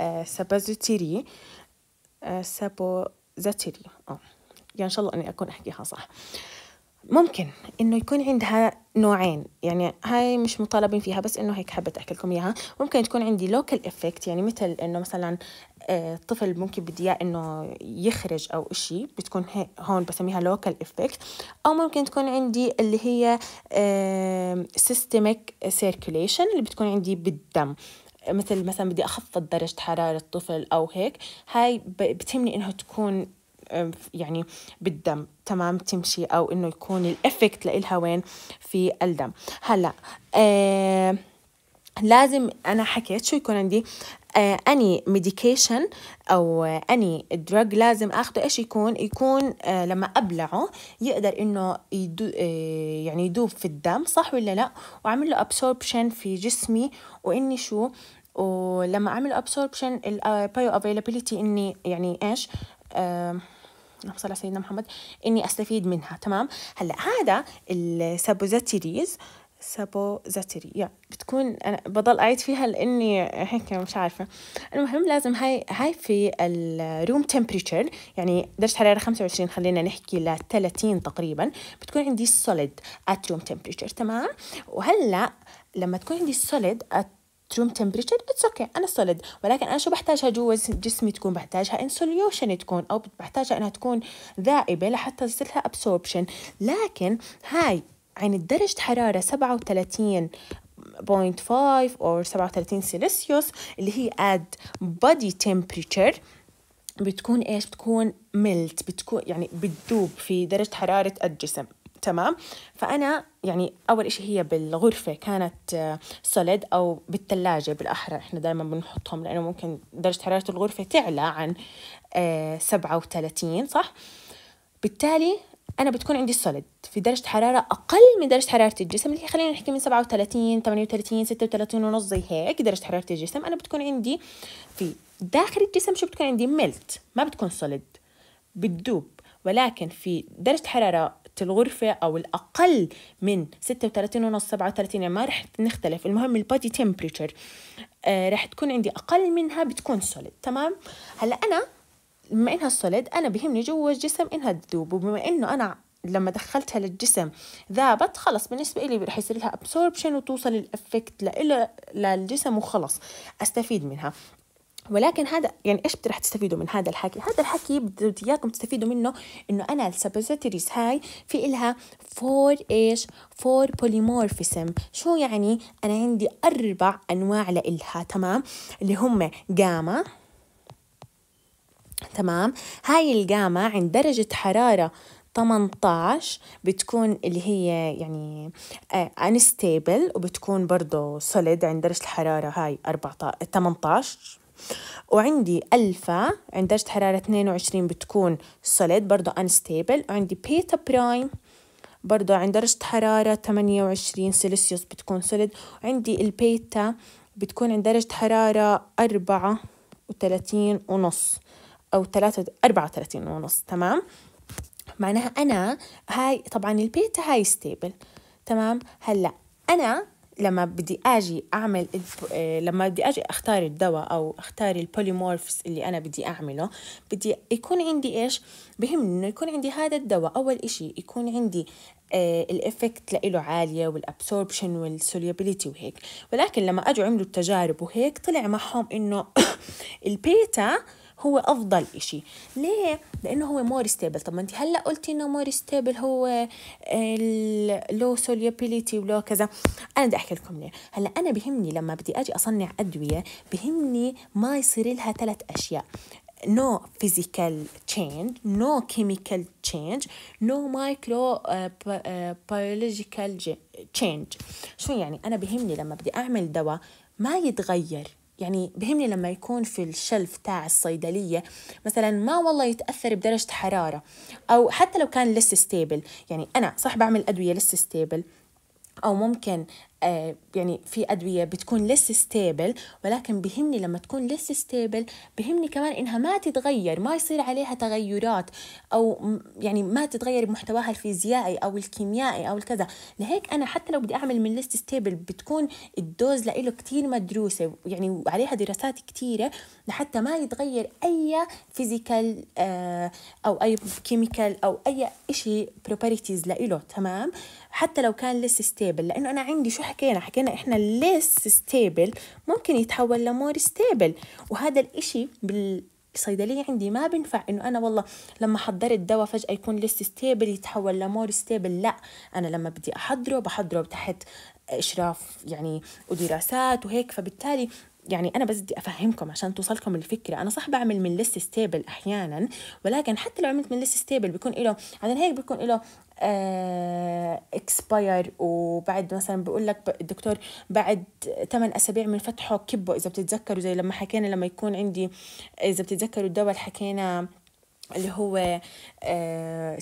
Speaker 1: السبازوتيري آه، سابوزاتيري اه يعني ان شاء الله اني اكون احكيها صح ممكن انه يكون عندها نوعين يعني هاي مش مطالبين فيها بس انه هيك حبيت احكي لكم اياها ممكن تكون عندي لوكال افكت يعني مثل انه مثلا الطفل آه، ممكن بدي اياه انه يخرج او اشي بتكون هون بسميها لوكال افكت او ممكن تكون عندي اللي هي سيستميك سيركيليشن اللي بتكون عندي بالدم مثل مثلا بدي اخفض درجه حراره الطفل او هيك هاي بتهمني انها تكون يعني بالدم تمام تمشي او انه يكون الافكت لإلها وين في الدم هلا آه لازم انا حكيت شو يكون عندي اني ميديكيشن او اني دراج لازم اخذه ايش يكون يكون آه لما ابلعه يقدر انه يدو آه يعني يدوب في الدم صح ولا لا واعمل له ابسوربشن في جسمي واني شو ولما اعمل ابسوربشن البايو افيلابيلتي اني يعني ايش اللهم صل على سيدنا محمد اني استفيد منها تمام هلا هذا السابوزاتيريز سابوزاتيري يا بتكون انا بضل قاعد فيها لاني هيك مش عارفه المهم لازم هاي هاي في الروم تمبريتشر يعني درجه حراره 25 خلينا نحكي ل 30 تقريبا بتكون عندي سوليد ات روم تمبريتشر تمام وهلا لما تكون عندي سوليد ات روم تمبريتشر اتس اوكي انا سوليد ولكن انا شو بحتاجها جوا جسمي تكون بحتاجها ان سوليوشن تكون او بحتاجها انها تكون ذائبه لحتى تصير لها ابسوربشن لكن هاي عند يعني درجة حرارة 37 0.5 or 37 سيلسيوس اللي هي at body temperature بتكون ايش بتكون ملت بتكون يعني بتذوب في درجة حرارة الجسم تمام فأنا يعني أول إشي هي بالغرفة كانت آه، سوليد أو بالثلاجة بالأحرى إحنا دائما بنحطهم لأنه ممكن درجة حرارة الغرفة تعلى عن آه، سبعة وثلاثين صح بالتالي أنا بتكون عندي السوليد في درجة حرارة أقل من درجة حرارة الجسم اللي خلينا نحكي من 37 38 36 ونص زي هيك درجة حرارة الجسم أنا بتكون عندي في داخل الجسم شو بتكون عندي ملت ما بتكون سوليد بتدوب ولكن في درجة حرارة الغرفة أو الأقل من 36 ونص 37 يعني ما رح نختلف المهم البادي تمبريتشر آه، رح تكون عندي أقل منها بتكون سوليد تمام هلا أنا بما إنها سوليد أنا بهمني جوا الجسم إنها تذوب وبما إنه أنا لما دخلتها للجسم ذابت خلص بالنسبة إلي رح يصير لها أبسوربشن وتوصل الأفكت لإلها للجسم وخلص أستفيد منها ولكن هذا يعني ايش رح تستفيدوا من هذا الحكي؟ هذا الحكي بدي اياكم تستفيدوا منه انه انا السبوزيتوريز هاي في الها فور ايش؟ فور بوليمورفيسم، شو يعني؟ انا عندي اربع انواع لإلها تمام؟ اللي هم جاما تمام؟ هاي الجاما عند درجة حرارة 18 بتكون اللي هي يعني انستيبل آه، وبتكون برضه سوليد عند درجة الحرارة هاي 14 18 وعندي الفا عند درجة حرارة 22 بتكون سوليد برضو انستيبل وعندي بيتا برايم برضو عند درجة حرارة 28 سلسيوس بتكون سوليد وعندي البيتا بتكون عند درجة حرارة أربعة وثلاثين ونص أو ثلاثة أربعة وثلاثين ونص تمام معناها أنا هاي طبعا البيتا هاي ستيبل تمام هلا أنا لما بدي اجي اعمل آه، لما بدي اجي اختار الدواء او اختار البوليمورفس اللي انا بدي اعمله بدي يكون عندي ايش بهمني انه يكون عندي هذا الدواء اول اشي يكون عندي آه الافكت لإله عالية والابسوربشن والسوليابيليتي وهيك ولكن لما اجوا عملوا التجارب وهيك طلع معهم انه البيتا هو افضل إشي ليه لانه هو مور ستيبل طب ما انت هلا قلتي انه مور ستيبل هو اللو سوليابيليتي ولو كذا انا بدي احكي لكم ليه هلا انا بهمني لما بدي اجي اصنع ادويه بهمني ما يصير لها ثلاث اشياء no physical change no chemical change no micro آه، بايولوجيكال آه، تشينج biological change شو يعني انا بهمني لما بدي اعمل دواء ما يتغير يعني بهمني لما يكون في الشلف تاع الصيدلية مثلا ما والله يتأثر بدرجة حرارة أو حتى لو كان لسه ستيبل يعني أنا صح بعمل أدوية لسه ستيبل أو ممكن آه، يعني في أدوية بتكون لسه ستيبل ولكن بهمني لما تكون لسه ستيبل بهمني كمان إنها ما تتغير ما يصير عليها تغيرات أو يعني ما تتغير محتواها الفيزيائي أو الكيميائي أو الكذا لهيك أنا حتى لو بدي أعمل من لسه ستيبل بتكون الدوز لإله كتير مدروسة يعني عليها دراسات كتيرة لحتى ما يتغير أي فيزيكال آه، أو أي كيميكال أو أي إشي بروباريتيز لإله تمام حتى لو كان ليس ستيبل لانه انا عندي شو حكينا حكينا احنا ليس ستيبل ممكن يتحول لمور ستيبل وهذا الاشي بال الصيدلية عندي ما بنفع انه انا والله لما حضرت دواء فجأة يكون لسه ستيبل يتحول لمور ستيبل لا انا لما بدي احضره بحضره تحت اشراف يعني ودراسات وهيك فبالتالي يعني انا بس بدي افهمكم عشان توصلكم الفكره انا صح بعمل من ليست ستيبل احيانا ولكن حتى لو عملت من ليست ستيبل بيكون له عشان هيك بيكون له اكسباير آه، وبعد مثلا بقول لك الدكتور بعد 8 اسابيع من فتحه كبه اذا بتتذكروا زي لما حكينا لما يكون عندي اذا بتتذكروا الدواء اللي حكينا اللي هو آه،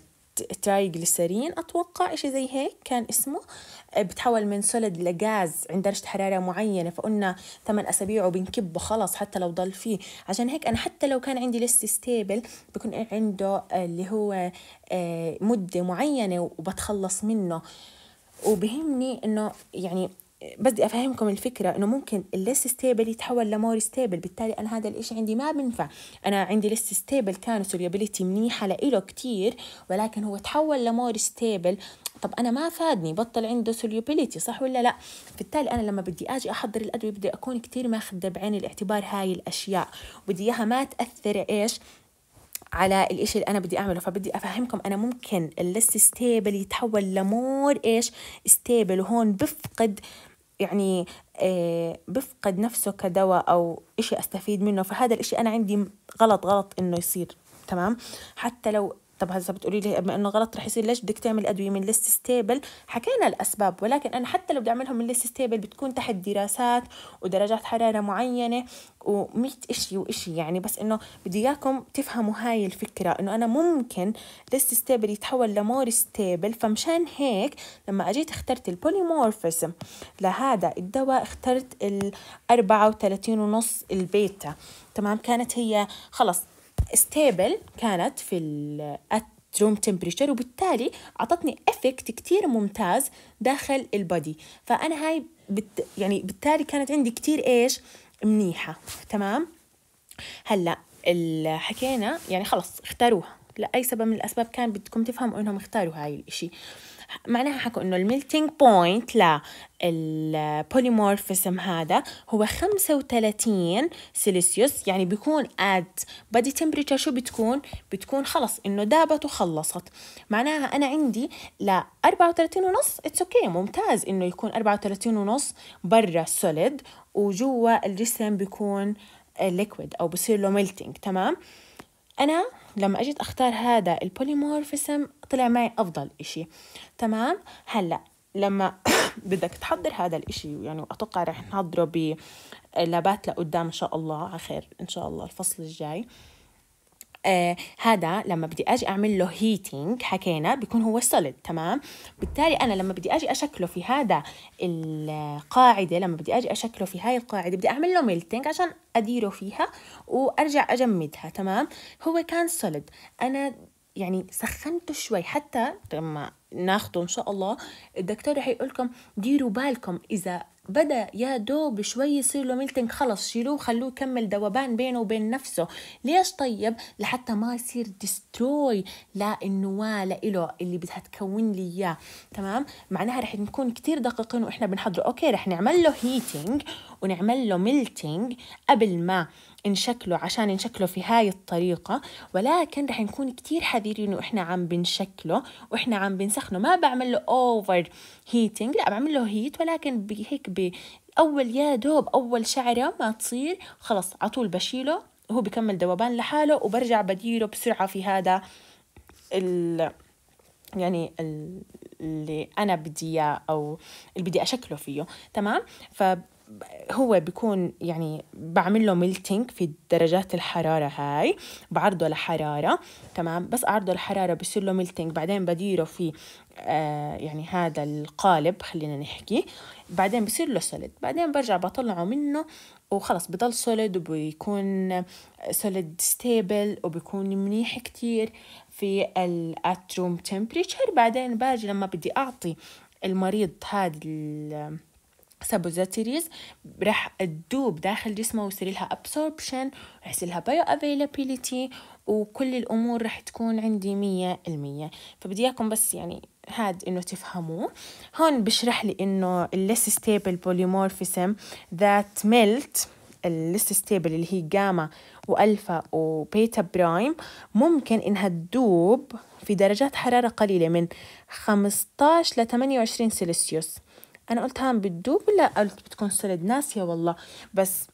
Speaker 1: تراي جلسرين أتوقع إشي زي هيك كان اسمه آه، بتحول من سوليد لغاز عند درجة حرارة معينة فقلنا ثمان أسابيع وبنكبه خلص حتى لو ضل فيه عشان هيك أنا حتى لو كان عندي لسه ستيبل بكون عنده آه، اللي هو آه، مدة معينة وبتخلص منه وبهمني انه يعني بدي افهمكم الفكره انه ممكن الليس ستيبل يتحول لمور ستيبل بالتالي انا هذا الاشي عندي ما بينفع انا عندي ليس ستيبل كان سوليابيليتي منيحه لإله كتير ولكن هو تحول لمور ستيبل طب انا ما فادني بطل عنده سوليوبيليتي صح ولا لا بالتالي انا لما بدي اجي احضر الادويه بدي اكون كتير ماخذه بعين الاعتبار هاي الاشياء بدي اياها ما تاثر ايش على الإشي اللي أنا بدي أعمله فبدي أفهمكم أنا ممكن اللس ستيبل يتحول لمور إيش ستيبل وهون بفقد يعني آه، بفقد نفسه كدواء أو إشي أستفيد منه فهذا الإشي أنا عندي غلط غلط إنه يصير تمام حتى لو طب هسه بتقولي لي بما انه غلط رح يصير ليش بدك تعمل ادويه من ليست ستيبل حكينا الاسباب ولكن انا حتى لو بدي اعملهم من ليست ستيبل بتكون تحت دراسات ودرجات حراره معينه و100 اشي واشي يعني بس انه بدي اياكم تفهموا هاي الفكره انه انا ممكن ليست ستيبل يتحول لمور ستيبل فمشان هيك لما اجيت اخترت البوليمورفيزم لهذا الدواء اخترت ال 34 ونص البيتا تمام كانت هي خلص ستيبل كانت في روم تمبريتشر وبالتالي اعطتني افكت كتير ممتاز داخل البادي فانا هاي بت يعني بالتالي كانت عندي كتير ايش منيحه تمام هلا حكينا يعني خلص اختاروها لاي سبب من الاسباب كان بدكم تفهموا انهم اختاروا هاي الاشي معناها حكوا انه الميلتينج بوينت للبوليمورفيزم هذا هو 35 سيليسيوس يعني بيكون اد بادي تمبريتشر شو بتكون بتكون خلص انه دابت وخلصت معناها انا عندي ل 34 ونص اتس اوكي okay. ممتاز انه يكون 34 ونص برا سوليد وجوا الجسم بيكون ليكويد او بصير له ميلتينج تمام انا لما اجيت اختار هذا البوليمورفيزم طلع معي افضل اشي تمام هلا لما بدك تحضر هذا الاشي يعني اتوقع رح نحضره بلابات لقدام ان شاء الله على خير ان شاء الله الفصل الجاي آه هذا لما بدي اجي اعمل له هيتينج حكينا بيكون هو سوليد تمام بالتالي انا لما بدي اجي اشكله في هذا القاعده لما بدي اجي اشكله في هاي القاعده بدي اعمل له ميلتينج عشان اديره فيها وارجع اجمدها تمام هو كان سوليد انا يعني سخنته شوي حتى لما ناخده ان شاء الله الدكتور رح يقول لكم ديروا بالكم اذا بدا يا دوب شوي يصير له ميلتنج خلص شيلوه خلوه يكمل دوبان بينه وبين نفسه ليش طيب لحتى ما يصير ديستروي للنواه لإله اللي بدها تكون لي اياه تمام معناها رح نكون كتير دقيقين واحنا بنحضره اوكي رح نعمل له هيتنج ونعمل له ميلتينج قبل ما نشكله عشان نشكله في هاي الطريقة ولكن رح نكون كتير حذرين وإحنا عم بنشكله وإحنا عم بنسخنه ما بعمل له أوفر هيتينج لا بعمل له هيت ولكن هيك بأول يا دوب أول شعرة ما تصير خلص عطول بشيله هو بكمل ذوبان لحاله وبرجع بديله بسرعة في هذا ال يعني اللي أنا بدي إياه أو اللي بدي أشكله فيه تمام ف هو بيكون يعني بعمل له ميلتينج في درجات الحرارة هاي بعرضه لحرارة تمام بس أعرضه لحرارة بصير له ميلتينج بعدين بديره في آه يعني هذا القالب خلينا نحكي بعدين بصير له سوليد بعدين برجع بطلعه منه وخلص بضل سوليد وبيكون سوليد ستيبل وبيكون منيح كتير في الاتروم روم تمبريتشر بعدين باجي لما بدي أعطي المريض هذا سابوزاتيريز راح تدوب داخل جسمه ويصير لها ابسوربشن ويصير لها بايو افيلابيليتي وكل الامور راح تكون عندي مية المية فبدي اياكم بس يعني هاد انه تفهموه هون بشرح لي انه الليس ستيبل بوليمورفيزم ذات ميلت الليس ستيبل اللي هي جاما والفا وبيتا برايم ممكن انها تدوب في درجات حرارة قليلة من 15 ل 28 سلسيوس انا قلت هان بتدوب ولا قلت بتكون سلد ناسيه والله بس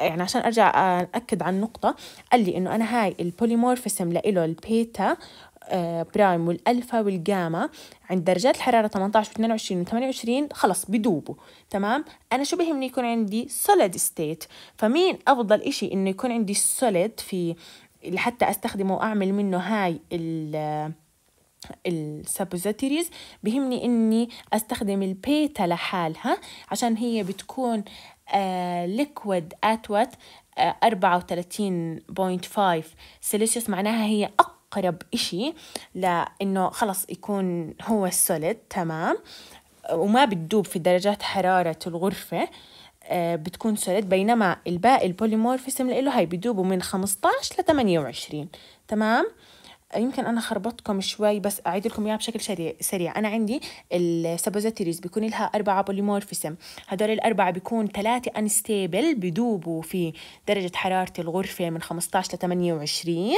Speaker 1: يعني عشان ارجع آه، اكد على النقطه قال لي انه انا هاي البوليمورفيسم لإله البيتا آه، برايم والالفا والجاما عند درجات الحراره 18 و22 و28 خلص بدوبوا تمام انا شو بهمني يكون عندي سوليد ستيت فمين افضل إشي انه يكون عندي سوليد في لحتى استخدمه واعمل منه هاي ال السابوزاتيريز بهمني اني استخدم البيتا لحالها عشان هي بتكون ليكويد اتوت 34.5 سيليسيوس معناها هي اقرب اشي لانه خلص يكون هو السوليد تمام وما بتدوب في درجات حرارة الغرفة آه، بتكون سوليد بينما الباقي البوليمورفيسم له هي بدوبوا من 15 ل 28 تمام يمكن انا خربطتكم شوي بس اعيد لكم اياها بشكل سريع سريع انا عندي السبوزيتيريز بيكون لها أربعة بوليمورفيزم هدول الاربعه بيكون ثلاثه انستيبل بدوبوا في درجه حراره الغرفه من 15 ل 28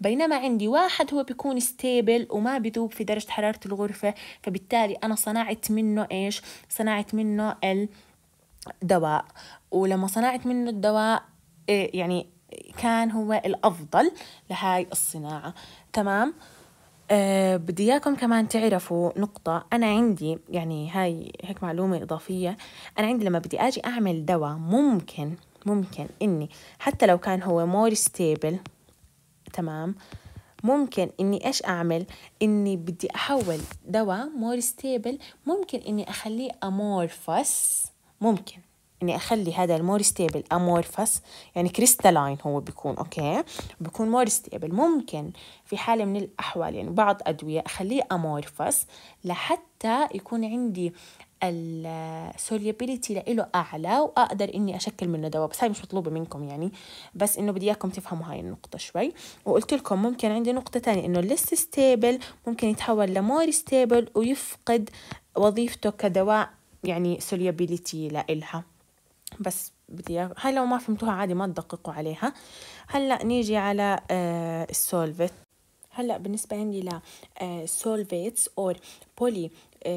Speaker 1: بينما عندي واحد هو بيكون ستيبل وما بدوب في درجه حراره الغرفه فبالتالي انا صنعت منه ايش صنعت منه الدواء ولما صنعت منه الدواء إيه، يعني كان هو الأفضل لهاي الصناعة تمام أه بدي اياكم كمان تعرفوا نقطة أنا عندي يعني هاي هيك معلومة إضافية أنا عندي لما بدي أجي أعمل دواء ممكن ممكن إني حتى لو كان هو مور ستيبل تمام ممكن إني إيش أعمل إني بدي أحول دواء مور ستيبل ممكن إني أخليه أمورفس ممكن اني اخلي هذا المور ستيبل امورفس يعني كريستالاين هو بيكون اوكي بيكون مور ستيبل ممكن في حاله من الاحوال يعني بعض ادويه اخليه امورفس لحتى يكون عندي السوليبيليتي لإله أعلى وأقدر إني أشكل منه دواء بس هاي مش مطلوبة منكم يعني بس إنه بدي إياكم تفهموا هاي النقطة شوي وقلت لكم ممكن عندي نقطة تانية إنه لسه ستيبل ممكن يتحول لمور ستيبل ويفقد وظيفته كدواء يعني سوليبيليتي لإلها بس بدي هاي لو ما فهمتوها عادي ما تدققوا عليها هلا نيجي على آه، السولفت هلا بالنسبة عندي لسولفيتس اور بولي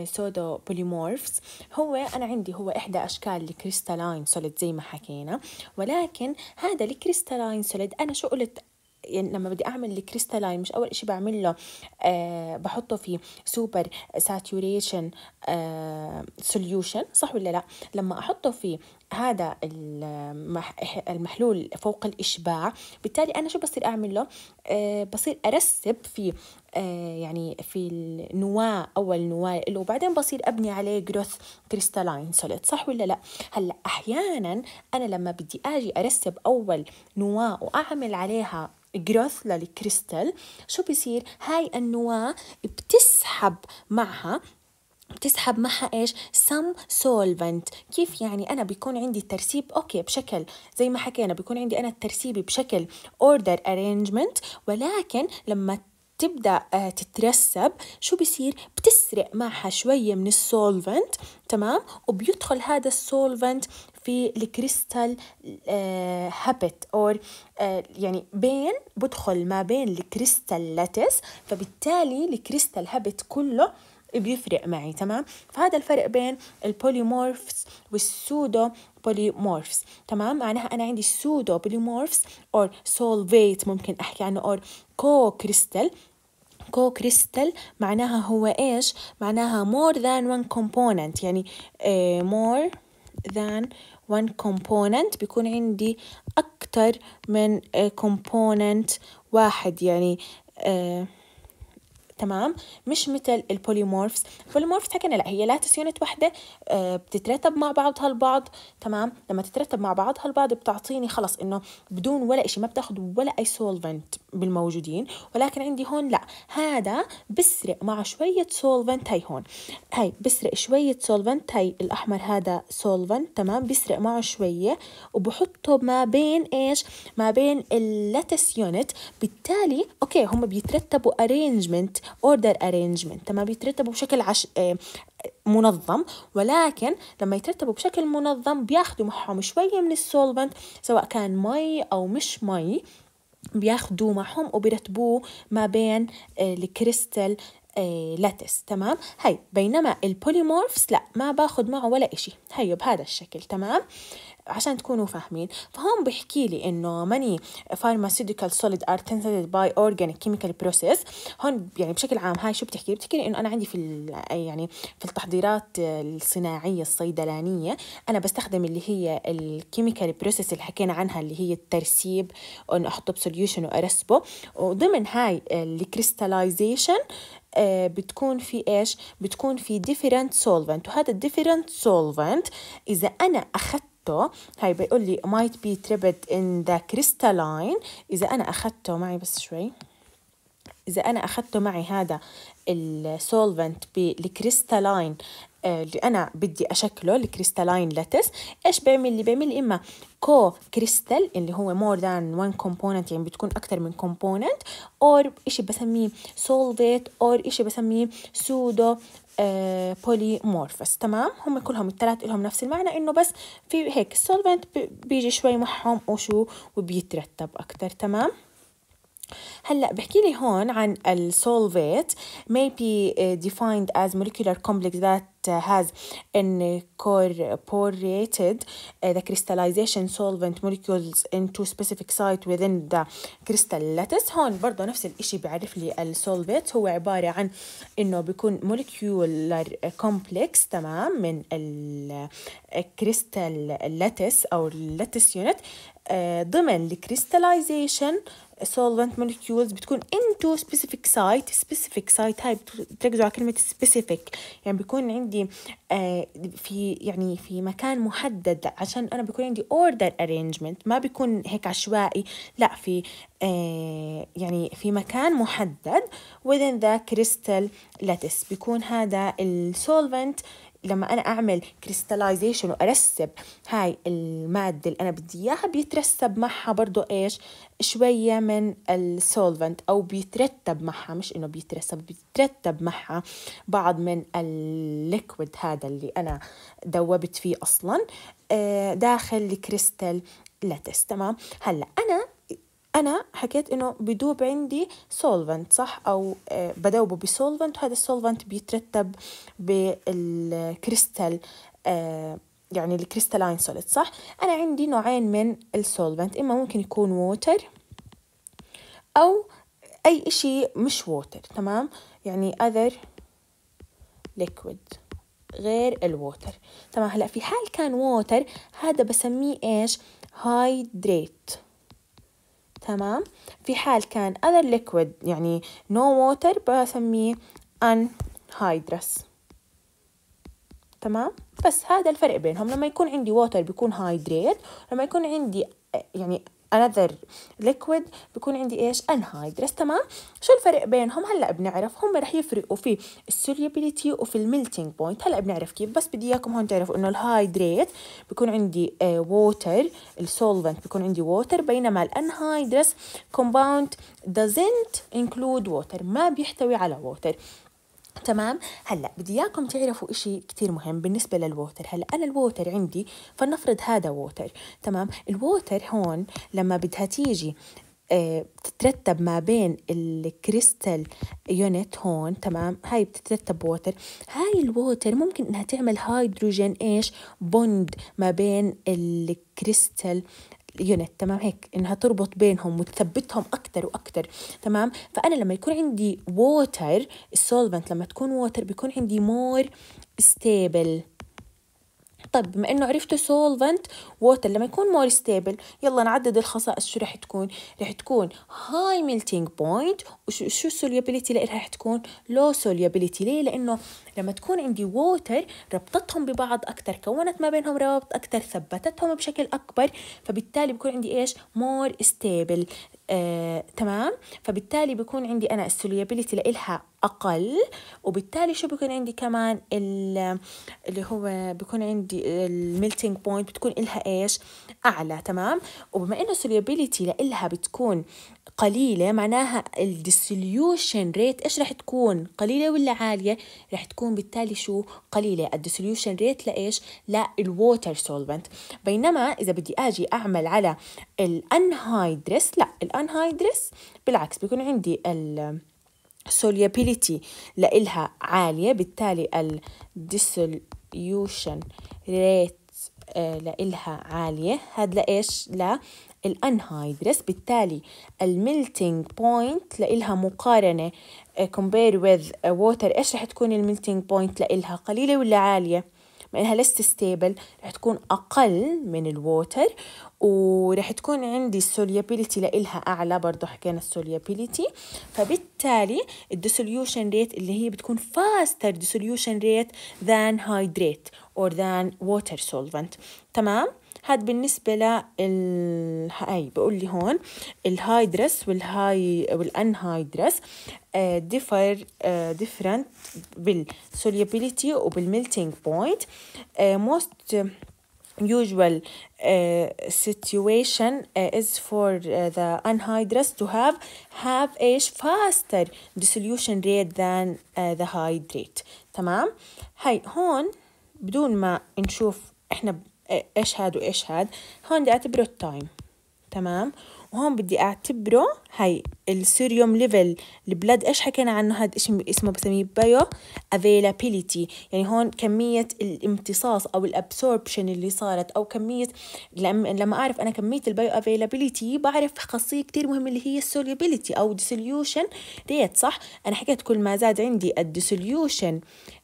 Speaker 1: سودو بوليمورفز هو أنا عندي هو إحدى أشكال الكريستالاين سوليد زي ما حكينا ولكن هذا الكريستالاين سوليد أنا شو قلت يعني لما بدي اعمل الكريستالاين مش اول اشي بعمل له آه بحطه في سوبر ساتوريشن سوليوشن صح ولا لا لما احطه في هذا المحلول فوق الاشباع بالتالي انا شو بصير اعمل له آه بصير ارسب في آه يعني في النواه اول نواه له وبعدين بصير ابني عليه جروث كريستالاين سوليد صح ولا لا هلا احيانا انا لما بدي اجي ارسب اول نواه واعمل عليها جروث للكريستال شو بصير هاي النواة بتسحب معها بتسحب معها ايش سم سولفنت كيف يعني انا بيكون عندي الترسيب اوكي بشكل زي ما حكينا بيكون عندي انا الترسيب بشكل اوردر ارينجمنت ولكن لما تبدا آه، تترسب شو بصير بتسرق معها شويه من السولفنت تمام وبيدخل هذا السولفنت في الكريستال هابت آه، اور آه، يعني بين بدخل ما بين الكريستال لاتس فبالتالي الكريستال هابت كله بيفرق معي تمام فهذا الفرق بين البوليمورفز والسودو بوليمورفز تمام معناها انا عندي السودو بوليمورفز اور سولفيت ممكن احكي عنه اور كو كريستال كو كريستال معناها هو ايش معناها مور ذان وان كومبوننت يعني uh, than one component بيكون عندي أكتر من آه، component واحد يعني آه، تمام مش مثل البوليمورفز البوليمورفز حكينا لا هي لا يونت وحده آه، بتترتب مع بعضها البعض تمام لما تترتب مع بعضها البعض بتعطيني خلص انه بدون ولا شيء ما بتاخذ ولا اي سولفنت بالموجودين ولكن عندي هون لا هذا بسرق مع شوية سولفنت هي هون هاي بسرق شوية سولفنت هي الأحمر هذا سولفنت تمام بسرق معه شوية وبحطه ما بين إيش ما بين اللاتس يونت بالتالي أوكي هم بيترتبوا أرينجمنت أوردر أرينجمنت تمام بيترتبوا بشكل عش... آه، منظم ولكن لما يترتبوا بشكل منظم بياخذوا معهم شوية من السولفنت سواء كان مي أو مش مي بياخدوه معهم وبيرتبوه ما بين آه، الكريستال آه، لاتس تمام هاي بينما البوليمورفس لا ما باخد معه ولا إشي هيو بهذا الشكل تمام عشان تكونوا فاهمين فهون بحكي لي انه ماني فارماسيوتيكال سوليد ار تنسيد باي اورجانيك كيميكال بروسيس هون يعني بشكل عام هاي شو بتحكي بتحكي لي انه انا عندي في يعني في التحضيرات الصناعيه الصيدلانيه انا بستخدم اللي هي الكيميكال بروسيس اللي حكينا عنها اللي هي الترسيب انه احطه بسوليوشن وارسبه وضمن هاي الكريستاليزيشن آه، بتكون في ايش بتكون في ديفرنت سولفنت وهذا الديفرنت سولفنت اذا انا اخذت أخذته هاي بيقول لي might be tripped in the crystalline إذا أنا أخذته معي بس شوي إذا أنا أخذته معي هذا السولفنت بالكريستالاين آه، اللي أنا بدي أشكله الكريستالاين لاتس إيش بيعمل لي؟ بيعمل لي إما كو كريستال اللي هو مور ذان وان كومبوننت يعني بتكون أكثر من كومبوننت أور إشي بسميه سولفيت أور إشي بسميه سودو بوليمورفس آه، تمام هم كلهم الثلاث لهم نفس المعنى انه بس في هيك السولفنت بيجي شوي معهم وشو وبيترتب اكتر تمام هلا بحكي لي هون عن السولفيت may be defined as molecular complex that has incorporated the crystallization solvent molecules into specific site within the crystal lattice هون برضه نفس الشيء بيعرف لي السولفيت هو عبارة عن انه بيكون molecular complex تمام من الكريستال lattice او lattice unit ضمن الكريستاليزيشن solvent molecules بتكون into specific site specific site هاي بتركزوا على كلمة specific يعني بيكون عندي آه، في يعني في مكان محدد عشان أنا بيكون عندي order arrangement ما بيكون هيك عشوائي لا في آه، يعني في مكان محدد within the crystal lattice بيكون هذا solvent لما انا اعمل كريستاليزيشن وارسب هاي الماده اللي انا بدي اياها بيترسب معها برضو ايش شويه من السولفنت او بيترتب معها مش انه بيترسب بيترتب معها بعض من الليكويد هذا اللي انا دوبت فيه اصلا آه، داخل الكريستال لاتس تمام هلا انا انا حكيت انه بدوب عندي سولفنت صح او آه، بدوبه بسولفنت وهذا السولفنت بيترتب بالكريستال آه، يعني الكريستالين سوليد صح انا عندي نوعين من السولفنت اما ممكن يكون ووتر او اي اشي مش ووتر تمام يعني اذر ليكويد غير الووتر تمام هلا في حال كان ووتر هذا بسميه ايش هايدريت تمام في حال كان other liquid يعني no water بسميه anhydrous تمام بس هذا الفرق بينهم لما يكون عندي water بيكون hydrate لما يكون عندي يعني another liquid بكون عندي ايش انهايدرس تمام شو الفرق بينهم هلا بنعرف هم رح يفرقوا في السوليبيليتي وفي الميلتينج بوينت هلا بنعرف كيف بس بدي اياكم هون تعرفوا انه الهايدريت بكون عندي ووتر السولفنت بكون عندي ووتر بينما الانهايدرس كومباوند doesn't include ووتر ما بيحتوي على ووتر تمام هلا بدي اياكم تعرفوا إشي كتير مهم بالنسبه للووتر هلا انا الووتر عندي فلنفرض هذا ووتر تمام الووتر هون لما بدها تيجي بتترتب آه، ما بين الكريستال يونت هون تمام هاي بتترتب ووتر هاي الووتر ممكن انها تعمل هيدروجين ايش بوند ما بين الكريستال يونت تمام هيك انها تربط بينهم وتثبتهم اكثر واكثر تمام فانا لما يكون عندي ووتر السولفنت لما تكون ووتر بيكون عندي مور ستيبل طب بما انه عرفت سولفنت ووتر لما يكون مور ستيبل يلا نعدد الخصائص شو رح تكون رح تكون هاي ميلتينج بوينت وشو شو السوليابيليتي لها رح تكون لو سوليابيليتي ليه لانه لما تكون عندي ووتر ربطتهم ببعض اكثر كونت ما بينهم روابط اكثر ثبتتهم بشكل اكبر فبالتالي بكون عندي ايش مور ستيبل آه، تمام فبالتالي بيكون عندي انا السوليابيلتي لإلها اقل وبالتالي شو بيكون عندي كمان اللي هو بيكون عندي الميلتينج بوينت بتكون إلها ايش آه اعلى تمام وبما انه السوليبيليتي لإلها بتكون قليله معناها الديسوليوشن ريت ايش رح تكون قليله ولا عاليه رح تكون بالتالي شو قليله الديسوليوشن ريت لايش للووتر سولفنت بينما اذا بدي اجي اعمل على الانهايدرس لا الانهايدرس بالعكس بيكون عندي ال solubility لإلها عالية بالتالي ال dissolution rate آه، لإلها عالية هاد لإيش؟ للأنهايدرس بالتالي الميلتينج بوينت لإلها مقارنة كومبير وذ ووتر إيش رح تكون الميلتينج بوينت لإلها قليلة ولا عالية؟ ما إنها لست ستيبل رح تكون أقل من الووتر ورح تكون عندي السوليابيليتي لإلها أعلى برضه حكينا السوليابيليتي فبالتالي الديسوليوشن ريت اللي هي بتكون فاستر ديسوليوشن ريت ذان هايدريت or than water solvent تمام هاد بالنسبة لل هاي بقول لي هون الهايدرس والهاي والانهايدرس differ uh, different بالsolubility وبالmelting point most usual uh, situation uh, is for uh, the anhydrous to have have a faster dissolution rate than uh, the hydrate تمام هاي هون بدون ما نشوف إحنا إيش هاد وإيش هاد هون بدي أعتبره التايم تمام وهون بدي اعتبره هاي السيريوم ليفل البلد ايش حكينا عنه هذا اسم اسمه بسميه بايو افيلابيليتي يعني هون كميه الامتصاص او الابسوربشن اللي صارت او كميه لما اعرف انا كميه البايو افيلابيليتي بعرف خاصيه كتير مهمه اللي هي السوليبيليتي او ديسوليوشن ريت صح انا حكيت كل ما زاد عندي الديسوليوشن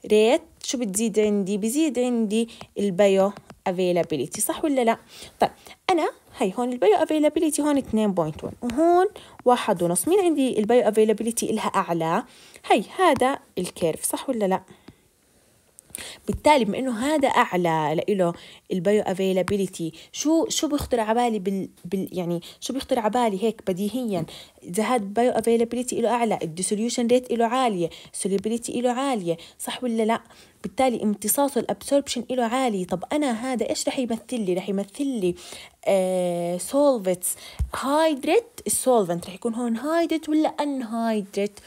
Speaker 1: ريت شو بتزيد عندي بزيد عندي البايو افيلابيليتي صح ولا لا طيب انا هي هون البيو افيلابيليتي هون 2.1 وهون واحد ونص مين عندي البيو افيلابيليتي إلها أعلى هي هذا الكيرف صح ولا لأ بالتالي بما انه هذا اعلى له البيو افيلابيلتي شو شو بيخطر على بالي بال, بال يعني شو بيخطر على بالي هيك بديهيا اذا هذا البيو افيلابيلتي له اعلى الديسوليوشن ريت له عاليه سوليبيليتي له عاليه صح ولا لا بالتالي امتصاصه الابسوربشن له عالي طب انا هذا ايش رح يمثل لي رح يمثل لي سولفتس هايدريت السولفنت رح يكون هون هايدريت ولا ان هايدريت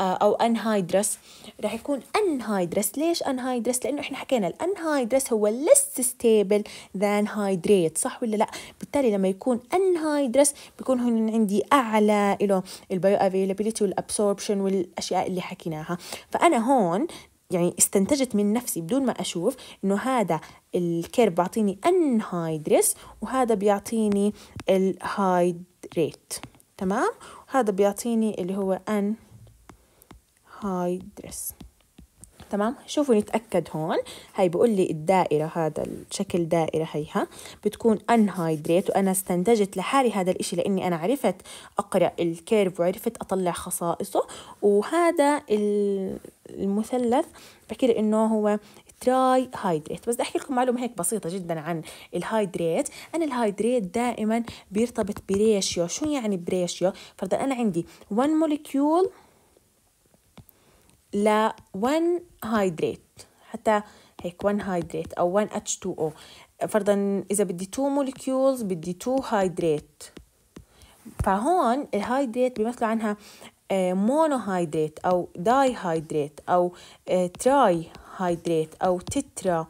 Speaker 1: آه، او انهايدرس راح يكون انهايدرس ليش انهايدرس لانه احنا حكينا الانهايدرس هو less stable than hydrate صح ولا لا بالتالي لما يكون انهايدرس بيكون هون عندي اعلى له البيو افيلابيلتي والابسوربشن والاشياء اللي حكيناها فانا هون يعني استنتجت من نفسي بدون ما أشوف إنه هذا الكيرب بيعطيني انهايدرس وهذا بيعطيني الهايدريت تمام؟ وهذا بيعطيني اللي هو ان هاي دريس تمام شوفوا نتأكد هون هاي بقول لي الدائرة هذا الشكل دائرة هيها بتكون انهايدريت وأنا استنتجت لحالي هذا الإشي لأني أنا عرفت أقرأ الكيرف وعرفت أطلع خصائصه وهذا المثلث بحكي لي إنه هو تراي هايدريت بس بدي احكي لكم معلومه هيك بسيطه جدا عن الهايدريت انا الهايدريت دائما بيرتبط بريشيو شو يعني بريشيو فرضا انا عندي 1 مولكيول ل 1 هيدريت حتى هيك 1 هيدريت او 1 اتش 2 او فرضا اذا بدي 2 مولكيولز بدي 2 هيدريت فهون الهيدريت بيمثلوا عنها مونو آه، هيدريت او داي هيدريت او تراي آه، هيدريت او تترا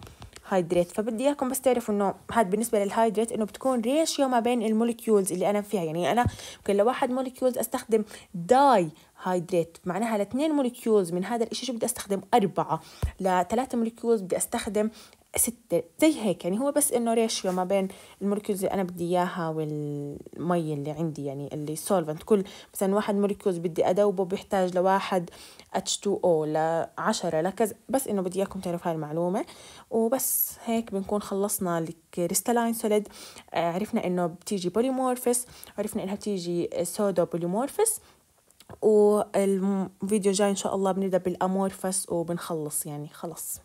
Speaker 1: هيدريت فبدي اياكم بس تعرفوا انه هاد بالنسبه للهيدريت انه بتكون ريشيو ما بين المولكيولز اللي انا فيها يعني انا ممكن لواحد مولكيولز استخدم داي هايدريت معناها لاثنين مولكيوز من هذا الشيء شو بدي استخدم أربعة لثلاثة مولكيوز بدي استخدم ستة زي هيك يعني هو بس انه ريشيو ما بين المولكيوز اللي انا بدي اياها والمي اللي عندي يعني اللي سولفنت كل مثلا واحد مولكيوز بدي ادوبه بيحتاج لواحد اتش 2 او ل 10 لكذا بس انه بدي اياكم تعرفوا هاي المعلومة وبس هيك بنكون خلصنا الكريستالاين سوليد عرفنا انه بتيجي بوليمورفس عرفنا انها بتيجي سودو بوليمورفس والفيديو جاي ان شاء الله بنبدا بالامورفس وبنخلص يعني خلص